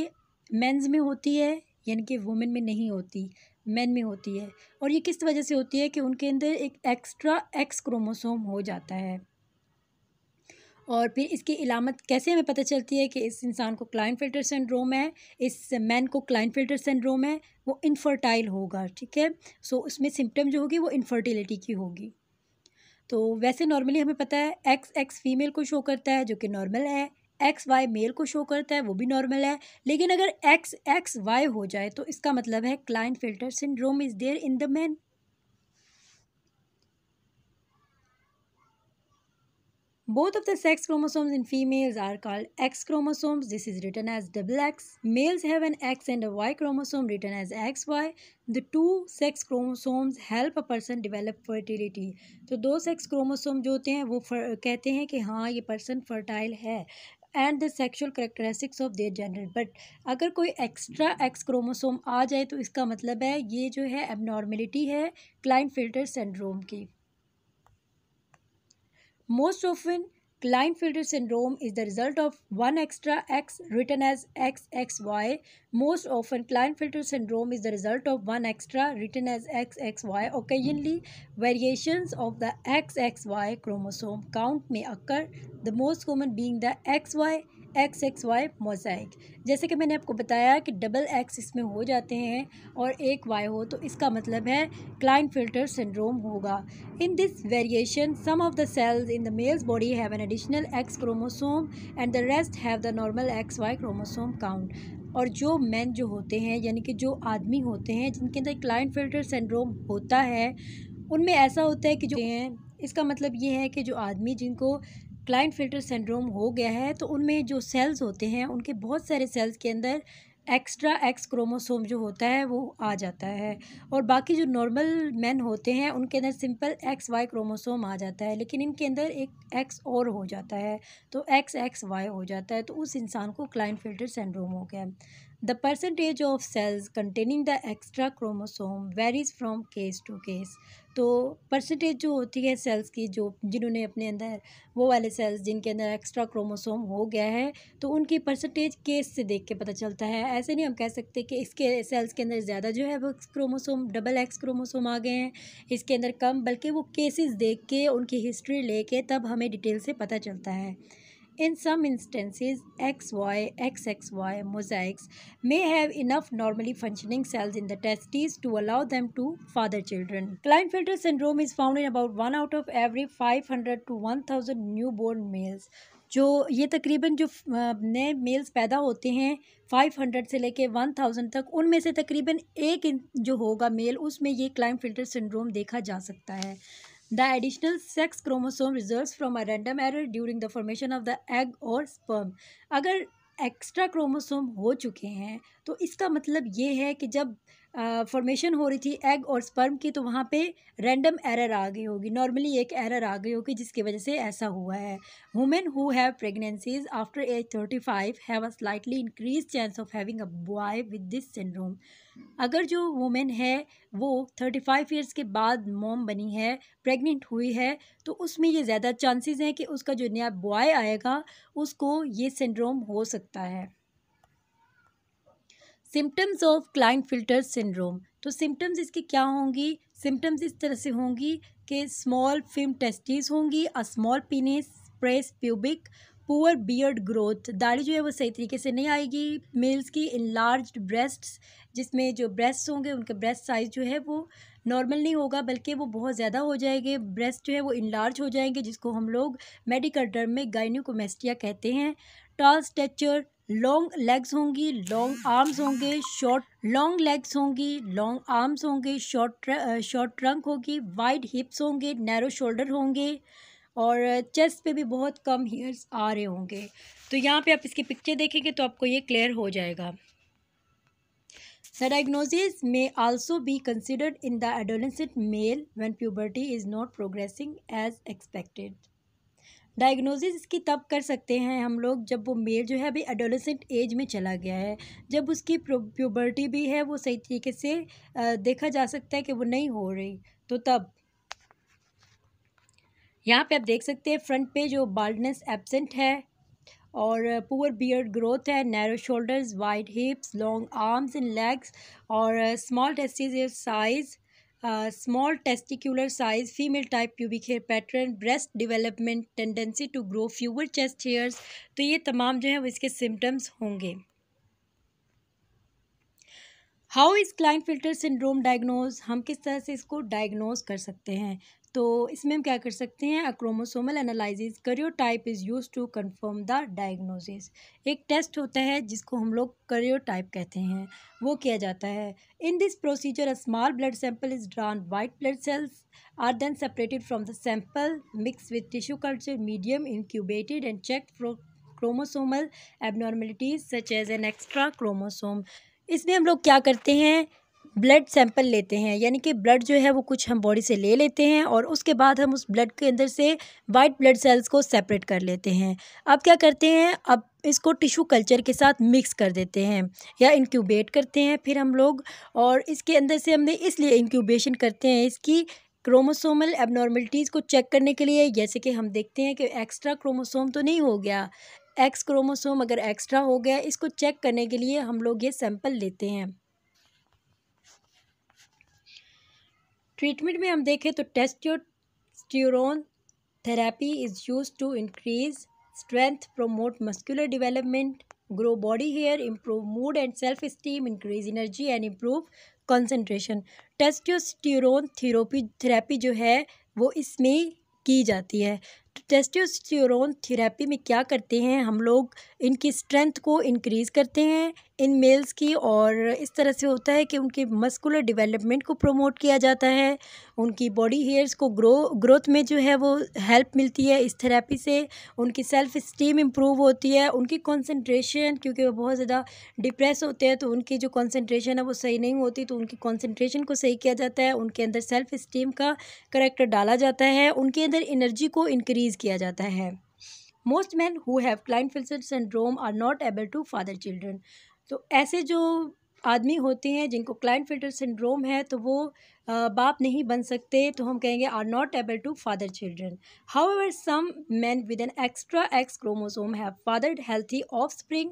mains में होती है यानी कि वुमेन में नहीं होती मैन में होती है और ये किस वजह से होती है कि उनके अंदर एक एक्स्ट्रा एक्स क्रोमोसोम हो जाता है और फिर इसकी इलामत कैसे हमें पता चलती है कि इस इंसान को क्लाइन फिल्टर सिंड्रोम है इस मैन को क्लाइन फिल्टर सिंड्रोम है वो इनफर्टाइल होगा ठीक है सो उसमें सिम्टम जो होगी वो इनफर्टिलिटी की होगी तो वैसे नॉर्मली हमें पता है एक्स एक्स फीमेल को शो करता है जो कि नॉर्मल है एक्स वाई मेल को शो करता है वो भी नॉर्मल है लेकिन अगर एक्स एक्स वाई हो जाए तो इसका मतलब है Klinefelter syndrome is there in the man Both of the sex chromosomes in females are called X chromosomes. This is written as double X. Males have an X and a Y chromosome written as XY. The two sex chromosomes help a person develop fertility. तो दो sex chromosome जो होते हैं वो फर, कहते हैं कि हाँ ये पर्सन फर्टाइल है and the sexual characteristics of their gender but अगर कोई एक्स्ट्रा एक्स क्रोमोसोम आ जाए तो इसका मतलब है ये जो है एबनॉर्मेलिटी है क्लाइन फिल्टर सिंड्रोम की Most often, Klinefelter syndrome is the result of one extra X written as XXY. Most often, Klinefelter syndrome is the result of one extra written as XXY. Occasionally, variations of the XXY chromosome count may occur, the most common being the XY X X Y mosaic जैसे कि मैंने आपको बताया कि double x इसमें हो जाते हैं और एक वाई हो तो इसका मतलब है क्लाइन फिल्टर सिंड्रोम होगा in this variation some of the cells in the male's body have an additional X chromosome and the rest have the normal X Y chromosome count और जो मैन जो होते हैं यानी कि जो आदमी होते हैं जिनके अंदर क्लाइन फिल्टर सिंड्रोम होता है उनमें ऐसा होता है कि जो हैं इसका मतलब ये है कि जो आदमी जिनको क्लाइंट फिल्टर सिंड्रोम हो गया है तो उनमें जो सेल्स होते हैं उनके बहुत सारे सेल्स के अंदर एक्स्ट्रा एक्स क्रोमोसोम जो होता है वो आ जाता है और बाकी जो नॉर्मल मेन होते हैं उनके अंदर सिंपल एक्स वाई क्रोमोसोम आ जाता है लेकिन इनके अंदर एक एक्स और हो जाता है तो एक्स एक्स वाई हो जाता है तो उस इंसान को क्लाइन फिल्टर सिंड्रोम हो गया The percentage of cells containing the extra chromosome varies from case to case. तो परसेंटेज जो होती है सेल्स की जो जिन्होंने अपने अंदर वो वाले सेल्स जिनके अंदर एक्स्ट्रा क्रोमोसोम हो गया है तो उनकी परसेंटेज केस से देख के पता चलता है ऐसे नहीं हम कह सकते कि इसके सेल्स के अंदर ज़्यादा जो है वो क्रोमोसोम डबल एक्स क्रोमोसोम आ गए हैं इसके अंदर कम बल्कि वो केसेस देख के उनकी हिस्ट्री ले के तब हमें डिटेल से पता चलता है In some instances, XY, XXY mosaics may have enough normally functioning cells in the testes to allow them to father children. Klinefelter syndrome is found in about 1 out of every 500 to 1000 newborn males. जो ये तकरीबन जो नए mails पैदा होते हैं 500 से लेके 1000 तक उनमें से तकरीबन एक जो होगा मेल उसमें ये क्लाइम फिल्टर सिंड्रोम देखा जा सकता है The additional sex chromosome reserves from a random error during the formation of the egg or sperm. अगर एक्स्ट्रा क्रोमोसोम हो चुके हैं तो इसका मतलब ये है कि जब फॉर्मेशन हो रही थी एग और स्पर्म की तो वहाँ पे रैंडम एरर आ गई होगी नॉर्मली एक एरर आ गई होगी जिसकी वजह से ऐसा हुआ है women who have pregnancies after age thirty five have a slightly increase chance of having a boy with this syndrome अगर जो वुमेन है वो थर्टी फाइव ईयर्स के बाद मोम बनी है प्रेगनेंट हुई है तो उसमें ये ज़्यादा चांसेस हैं कि उसका जो नया बॉय आएगा उसको ये सिंड्रोम हो सकता है symptoms of Klinefelter syndrome तो सिम्टम्स इसके क्या होंगी सिम्टम्स इस तरह से होंगी कि स्मॉल फिम टेस्टीज होंगी a small penis press pubic poor beard growth दाढ़ी जो है वो सही तरीके से नहीं आएगी मेल्स की इनलार्ज ब्रेस्ट्स जिसमें जो ब्रेस्ट होंगे उनके ब्रेस्ट साइज़ जो है वो नॉर्मल नहीं होगा बल्कि वो बहुत ज़्यादा हो जाएंगे ब्रेस्ट जो है वो इनलार्ज हो जाएंगे जिसको हम लोग मेडिकल टर्म में गाइनोकोमेस्टिया कहते हैं टॉल स्टेचर लॉन्ग लेग्स होंगी लॉन्ग आर्म्स होंगे शॉर्ट लॉन्ग लेग्स होंगी लॉन्ग आर्म्स होंगे शॉर्ट शॉर्ट ट्रंक होगी वाइड हिप्स होंगे नैरो शोल्डर होंगे और चेस्ट uh, पे भी बहुत कम हेयर्स आ रहे होंगे तो यहाँ पे आप इसकी पिक्चर देखेंगे तो आपको ये क्लियर हो जाएगा The diagnosis may also be considered in the adolescent male when puberty is not progressing as expected diagnosis इसकी तब कर सकते हैं हम लोग जब वो मेल जो है अभी एडोलेसेंट एज में चला गया है जब उसकी प्यूबर्टी भी है वो सही तरीके से देखा जा सकता है कि वो नहीं हो रही तो तब यहाँ पे आप देख सकते हैं फ्रंट पे जो बाल्डनेस एबसेंट है और पुअर बियर्ड ग्रोथ है narrow shoulders wide hips long arms and legs और small testis size small testicular size female type pubic hair pattern breast development tendency to grow fewer chest hairs तो ये तमाम जो है वो इसके सिम्टम्स होंगे how is Klinefelter syndrome diagnose हम किस तरह से इसको डायग्नोज कर सकते हैं तो इसमें हम क्या कर सकते हैं a chromosomal analysis karyotype is use to confirm the diagnosis एक टेस्ट होता है जिसको हम लोग करियोटाइप कहते हैं वो किया जाता है in this procedure a small blood sample is drawn white blood cells are then separated from the sample mix with tissue culture medium incubated and check chromosomal abnormalities such as an extra chromosome इसमें हम लोग क्या करते हैं blood sample लेते हैं यानी कि ब्लड जो है वो कुछ हम बॉडी से ले लेते हैं और उसके बाद हम उस ब्लड के अंदर से वाइट ब्लड सेल्स को सेपरेट कर लेते हैं अब क्या करते हैं अब इसको टिशू कल्चर के साथ मिक्स कर देते हैं या इंक्यूबेट करते हैं फिर हम लोग और इसके अंदर से हमने इसलिए इंक्यूबेशन करते हैं इसकी क्रोमोसोमल एबनॉर्मलिटीज़ को चेक करने के लिए जैसे कि हम देखते हैं कि एक्स्ट्रा क्रोमोसोम तो नहीं हो गया एक्स क्रोमोसोम अगर एक्स्ट्रा हो गया इसको चेक करने के लिए हम लोग ये सैंपल लेते हैं ट्रीटमेंट में हम देखें तो testosterone therapy is use to increase strength promote muscular development grow body hair improve mood and self esteem increase energy and improve concentration testosterone therapy therapy जो है वो इसमें की जाती है टेस्टोस्टेरोन थेरेपी में क्या करते हैं हम लोग इनकी स्ट्रेंथ को इनक्रीज़ करते हैं इन मेल्स की और इस तरह से होता है कि उनके मस्कुलर डेवलपमेंट को प्रमोट किया जाता है उनकी बॉडी हेयर्स को ग्रो ग्रोथ में जो है वो हेल्प मिलती है इस थेरेपी से उनकी सेल्फ़ इस्टीम इम्प्रूव होती है उनकी कंसंट्रेशन क्योंकि वो बहुत ज़्यादा डिप्रेस होते हैं तो उनकी जो कंसंट्रेशन है वो सही नहीं होती तो उनकी कॉन्सेंट्रेशन को सही किया जाता है उनके अंदर सेल्फ़ इस्टीम का करेक्टर डाला जाता है उनके अंदर इनर्जी को इनक्रीज़ किया जाता है most men who have Klinefelter syndrome are not able to father children तो ऐसे जो आदमी होते हैं जिनको क्लाइंट फिल्टर सिंड्रोम है तो वो बाप नहीं बन सकते तो हम कहेंगे are not able to father children however some men with an extra X chromosome have father healthy offspring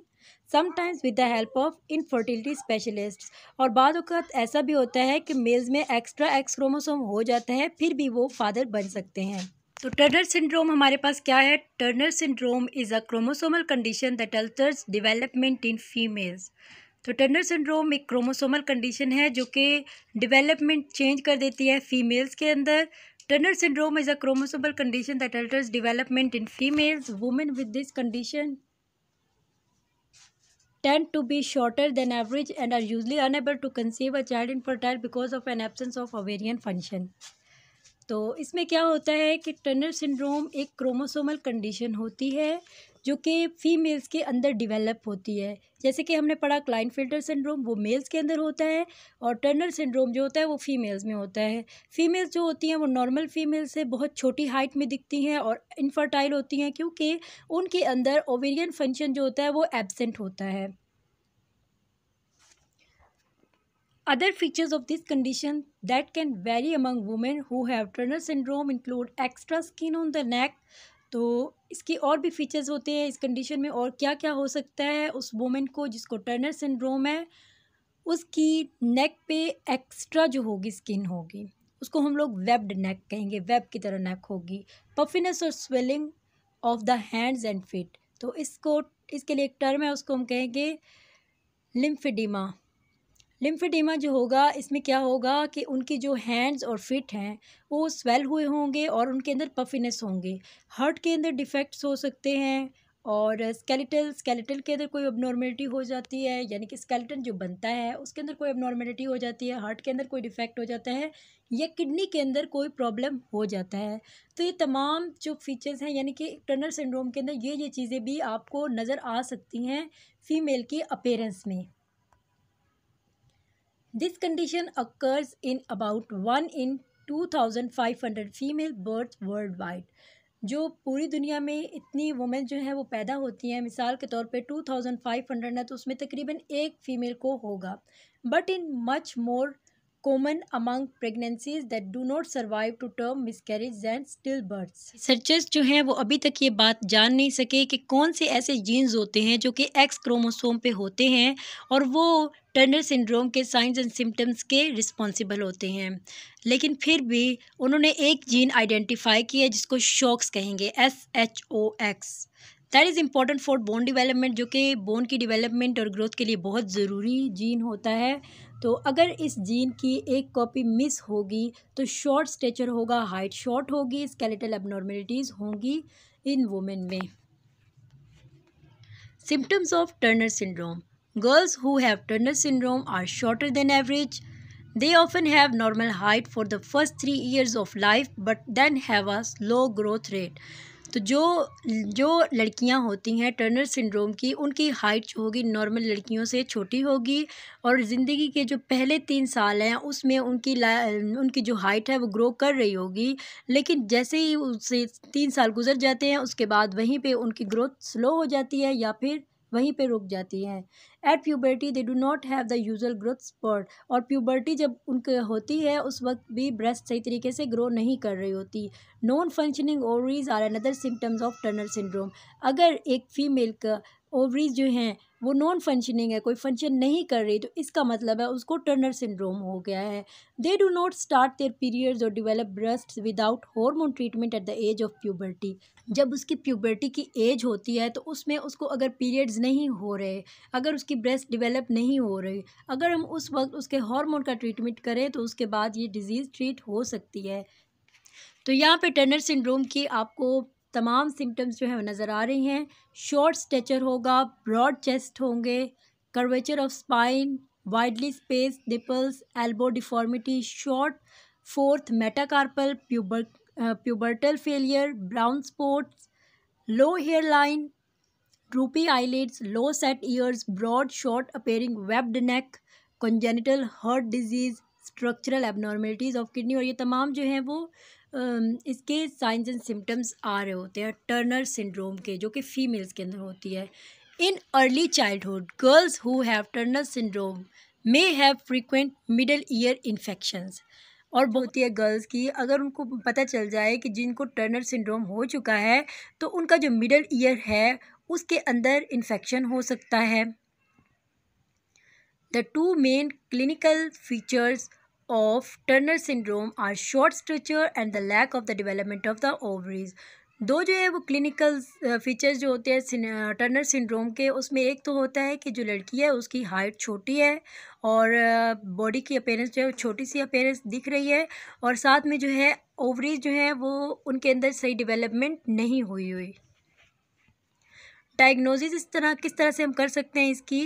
sometimes with the help of infertility specialist और बाद अवत ऐसा भी होता है कि मेल्स में एक्स्ट्रा एक्स क्रोमोसोम हो जाता है फिर भी वो फादर बन सकते हैं तो टर्नर सिंड्रोम हमारे पास क्या है Turner syndrome is a chromosomal condition that alters development in females तो टर्नर सिंड्रोम एक क्रोमोसोमल कंडीशन है जो कि डिवेलपमेंट चेंज कर देती है फीमेल्स के अंदर Turner syndrome is a chromosomal condition that alters development in females women with this condition tend to be shorter than average and are usually unable to conceive a child infertile because of an absence of ovarian function तो इसमें क्या होता है कि Turner syndrome एक chromosomal condition होती है जो कि फ़ीमेल्स के अंदर डिवेलप होती है जैसे कि हमने पढ़ा क्लाइन फिल्टर सिंड्रोम वो मेल्स के अंदर होता है और टर्नर सिंड्रोम जो होता है वो फीमेल्स में होता है फीमेल्स जो होती हैं वो नॉर्मल फीमेल से बहुत छोटी हाइट में दिखती हैं और इनफर्टाइल होती हैं क्योंकि उनके अंदर ओवेरियन फंक्शन जो होता है वो एबसेंट होता है Other features of this condition that can vary among women who have Turner syndrome include extra skin on the neck, तो इसके और भी फीचर्स होते हैं इस कंडीशन में और क्या क्या हो सकता है उस वोमेन को जिसको टर्नर सिंड्रोम है उसकी नेक पे एक्स्ट्रा जो होगी स्किन होगी उसको हम लोग वेब्ड नेक कहेंगे वेब की तरह नेक होगी पफिनेस और swelling of the hands and feet तो इसको इसके लिए एक टर्म है उसको हम कहेंगे लिम्फिडिमा लिम्फेडिमा जो होगा इसमें क्या होगा कि उनकी जो हैंड्स और फिट हैं वो स्वेल हुए होंगे और उनके अंदर पफिनेस होंगे हार्ट के अंदर डिफेक्ट्स हो सकते हैं और स्केलेटल स्केलेटल के अंदर कोई अबनॉर्मेलिटी हो जाती है यानी कि स्केलेटन जो बनता है उसके अंदर कोई अबनॉर्मेलिटी हो जाती है हार्ट के अंदर कोई डिफेक्ट हो जाता है या किडनी के अंदर कोई प्रॉब्लम हो जाता है तो ये तमाम जो फीचर्स हैं यानी कि टर्नर सिंड्रोम के अंदर ये ये चीज़ें भी आपको नज़र आ सकती हैं फ़ीमेल की अपेरेंस में this condition occurs in about one in two thousand five hundred female birth worldwide जो पूरी दुनिया में इतनी वुमेन जो हैं वो पैदा होती हैं मिसाल के तौर पर टू थाउजेंड फाइव हंड्रेड है तो उसमें तकरीबन एक फ़ीमेल को होगा but in much more common among pregnancies that do not survive to term miscarriage and stillbirths researchers जो हैं वो अभी तक ये बात जान नहीं सके कि कौन से ऐसे जीन्स होते हैं जो कि एक्स क्रोमोसोम पे होते हैं और वो टर्नर सिंड्रोम के साइंस एंड सिम्टम्स के रिस्पॉन्सिबल होते हैं लेकिन फिर भी उन्होंने एक जीन आइडेंटिफाई किया जिसको शॉक्स कहेंगे S H O X that is important for bone development जो कि बोन की डिवेलपमेंट और ग्रोथ के लिए बहुत ज़रूरी जीन होता है तो अगर इस जीन की एक कॉपी मिस होगी तो शॉर्ट स्टेचर होगा हाइट शॉर्ट होगी स्केलेटल एबनॉर्मेलिटीज़ होंगी इन वुमेन में symptoms of Turner syndrome girls who have Turner syndrome are shorter than average they often have normal height for the first three years of life but then have a slow growth rate तो जो जो लड़कियां होती हैं Turner syndrome की उनकी height जो होगी नॉर्मल लड़कियों से छोटी होगी और ज़िंदगी के जो पहले तीन साल हैं उसमें उनकी उनकी जो हाइट है वो ग्रो कर रही होगी लेकिन जैसे ही उससे तीन साल गुजर जाते हैं उसके बाद वहीं पर उनकी ग्रोथ स्लो हो जाती है या फिर वहीं पे रुक जाती हैं at puberty they do not have the usual growth spurt और प्यूबर्टी जब उनके होती है उस वक्त भी ब्रेस्ट सही तरीके से ग्रो नहीं कर रही होती non functioning ovaries are another symptoms of Turner syndrome अगर एक फ़ीमेल का ओवरीज जो हैं वो नॉन फंक्शनिंग है कोई फंक्शन नहीं कर रही तो इसका मतलब है उसको टर्नर सिंड्रोम हो गया है they do not start their periods और develop breast without hormone treatment at the age of puberty जब उसकी प्यूबर्टी की एज होती है तो उसमें उसको अगर पीरियड्स नहीं हो रहे अगर उसकी ब्रेस्ट डिवेलप नहीं हो रही अगर हम उस वक्त उसके हॉर्मोन का ट्रीटमेंट करें तो उसके बाद ये डिज़ीज़ ट्रीट हो सकती है तो यहाँ पे टर्नर सिंड्रोम की आपको तमाम सिम्टम्स जो है नज़र आ रही हैं शॉर्ट स्टेचर होगा ब्रॉड चेस्ट होंगे curvature of spine widely space dimples elbow deformity short fourth metacarpal प्यूबर pubertal failure brown spots low hair line droopy eyelids low set ears broad short appearing webbed neck congenital heart disease structural abnormalities of kidney और ये तमाम जो हैं वो इसके science and symptoms आ रहे होते हैं टर्नर सिंड्रोम के जो कि फ़ीमेल्स के अंदर होती है in early childhood girls who have Turner syndrome may have frequent middle ear infections और बहुत ही है गर्ल्स की अगर उनको पता चल जाए कि जिनको टर्नर सिंड्रोम हो चुका है तो उनका जो मिडल ईयर है उसके अंदर इन्फेक्शन हो सकता है the two main clinical features of Turner syndrome are short stature and the lack of the development of the ovaries दो जो है वो क्लिनिकल फीचर्स uh, जो होते हैं टर्नर सिंड्रोम uh, के उसमें एक तो होता है कि जो लड़की है उसकी हाइट छोटी है और बॉडी uh, की अपेयरेंस जो है वो छोटी सी अपेयरेंस दिख रही है और साथ में जो है ओवरीज जो है वो उनके अंदर सही डेवलपमेंट नहीं हुई हुई डायग्नोसिस इस तरह किस तरह से हम कर सकते हैं इसकी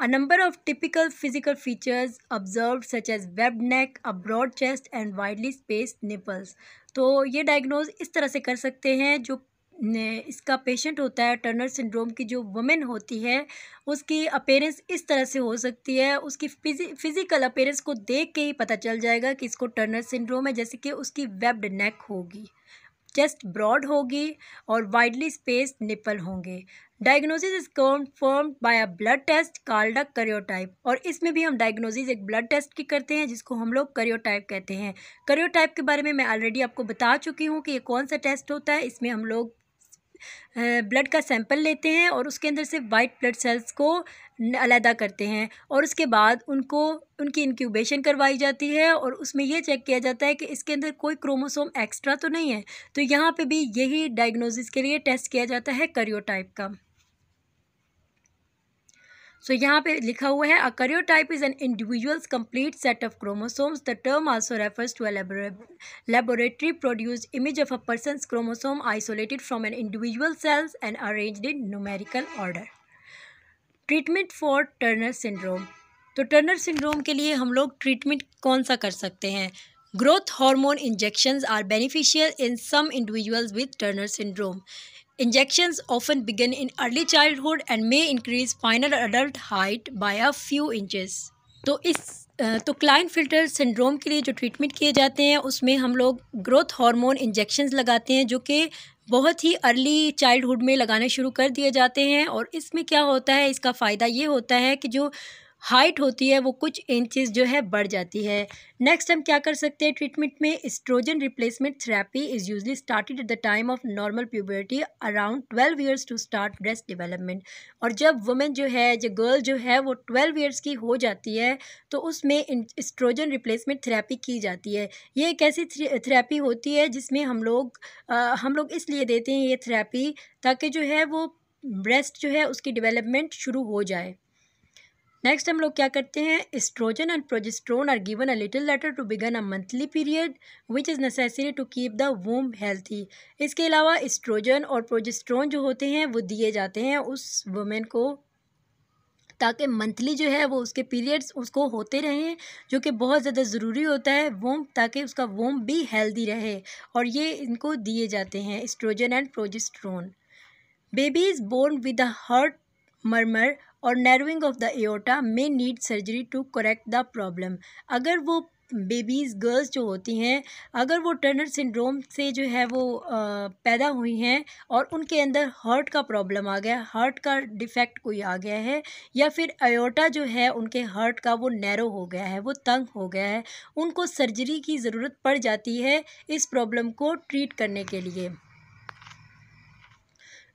A number of typical physical features observed such as webbed neck, a broad chest and widely spaced nipples. तो ये डायग्नोज इस तरह से कर सकते हैं जो इसका पेशेंट होता है टर्नर सिंड्रोम की जो वुमेन होती है उसकी अपेयरेंस इस तरह से हो सकती है उसकी फिज़िकल अपेयरेंस को देख के ही पता चल जाएगा कि इसको टर्नर सिंड्रोम है जैसे कि उसकी वेब्ड नेक होगी चेस्ट ब्रॉड होगी और वाइडली स्पेस निपल होंगे diagnosis is confirm by a blood test called karyotype और इसमें भी हम डायग्नोसिस एक ब्लड टेस्ट की करते हैं जिसको हम लोग करियोटाइप कहते हैं करियोटाइप के बारे में मैं ऑलरेडी आपको बता चुकी हूँ कि ये कौन सा टेस्ट होता है इसमें हम लोग ब्लड का सैंपल लेते हैं और उसके अंदर से वाइट ब्लड सेल्स को अलहदा करते हैं और उसके बाद उनको उनकी इंक्यूबेशन करवाई जाती है और उसमें यह चेक किया जाता है कि इसके अंदर कोई क्रोमोसोम एक्स्ट्रा तो नहीं है तो यहाँ पे भी यही डायग्नोसिस के लिए टेस्ट किया जाता है करियोटाइप का सो so, यहाँ पे लिखा हुआ है a karyotype is an individual's complete set of chromosomes the term also refers to laboratory produce image of a person chromosome isolated from an individual cells and arrange in numerical order treatment for Turner syndrome तो Turner syndrome के लिए हम लोग treatment कौन सा कर सकते हैं growth hormone injections are beneficial in some individuals with Turner syndrome Injections often begin in early childhood and may increase final adult height by a few inches. तो इस तो क्लाइन फिल्टर सिंड्रोम के लिए जो ट्रीटमेंट किए जाते हैं उसमें हम लोग ग्रोथ हार्मोन इंजेक्शंस लगाते हैं जो कि बहुत ही अर्ली चाइल्डहुड में लगाने शुरू कर दिए जाते हैं और इसमें क्या होता है इसका फ़ायदा ये होता है कि जो हाइट होती है वो कुछ इंचेस जो है बढ़ जाती है नेक्स्ट हम क्या कर सकते हैं ट्रीटमेंट में estrogen replacement therapy is usually started at the time of normal puberty around twelve years to start breast development और जब वुमेन जो है जो गर्ल जो है वो ट्वेल्व ईयर्स की हो जाती है तो उसमें स्ट्रोजन रिप्लेसमेंट थेरेपी की जाती है ये एक ऐसी थेरेपी होती है जिसमें हम लोग आ, हम लोग इसलिए देते हैं ये थेरेपी ताकि जो है वो ब्रेस्ट जो है उसकी डिवेलपमेंट शुरू हो जाए नेक्स्ट हम लोग क्या करते हैं estrogen and progesterone are given a little later to begin a monthly period which is necessary to keep the womb healthy इसके अलावा एस्ट्रोजन और प्रोजेस्ट्रोन जो होते हैं वो दिए जाते हैं उस वुमेन को ताकि मंथली जो है वो उसके पीरियड्स उसको होते रहें जो कि बहुत ज़्यादा ज़रूरी होता है वोम ताकि उसका वोम भी हेल्दी रहे और ये इनको दिए जाते हैं estrogen and progesterone baby is born with a heart murmur और narrowing of the aorta may need surgery to correct the problem अगर वो बेबीज़ गर्ल्स जो होती हैं अगर वो टर्नर सिंड्रोम से जो है वो आ, पैदा हुई हैं और उनके अंदर हार्ट का प्रॉब्लम आ गया हार्ट का डिफेक्ट कोई आ गया है या फिर अयोटा जो है उनके हार्ट का वो नैरो हो गया है वो तंग हो गया है उनको सर्जरी की ज़रूरत पड़ जाती है इस प्रॉब्लम को ट्रीट करने के लिए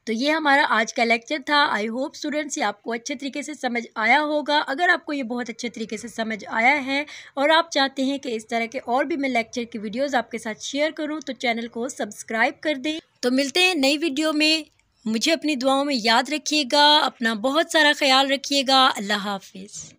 तो ये हमारा आज का लेक्चर था आई होप स्टूडेंट्स ये आपको अच्छे तरीके से समझ आया होगा अगर आपको ये बहुत अच्छे तरीके से समझ आया है और आप चाहते हैं कि इस तरह के और भी मैं लेक्चर की वीडियोज़ आपके साथ शेयर करूँ तो चैनल को सब्सक्राइब कर दें तो मिलते हैं नई वीडियो में मुझे अपनी दुआओं में याद रखिएगा अपना बहुत सारा ख्याल रखिएगा अल्लाह हाफिज़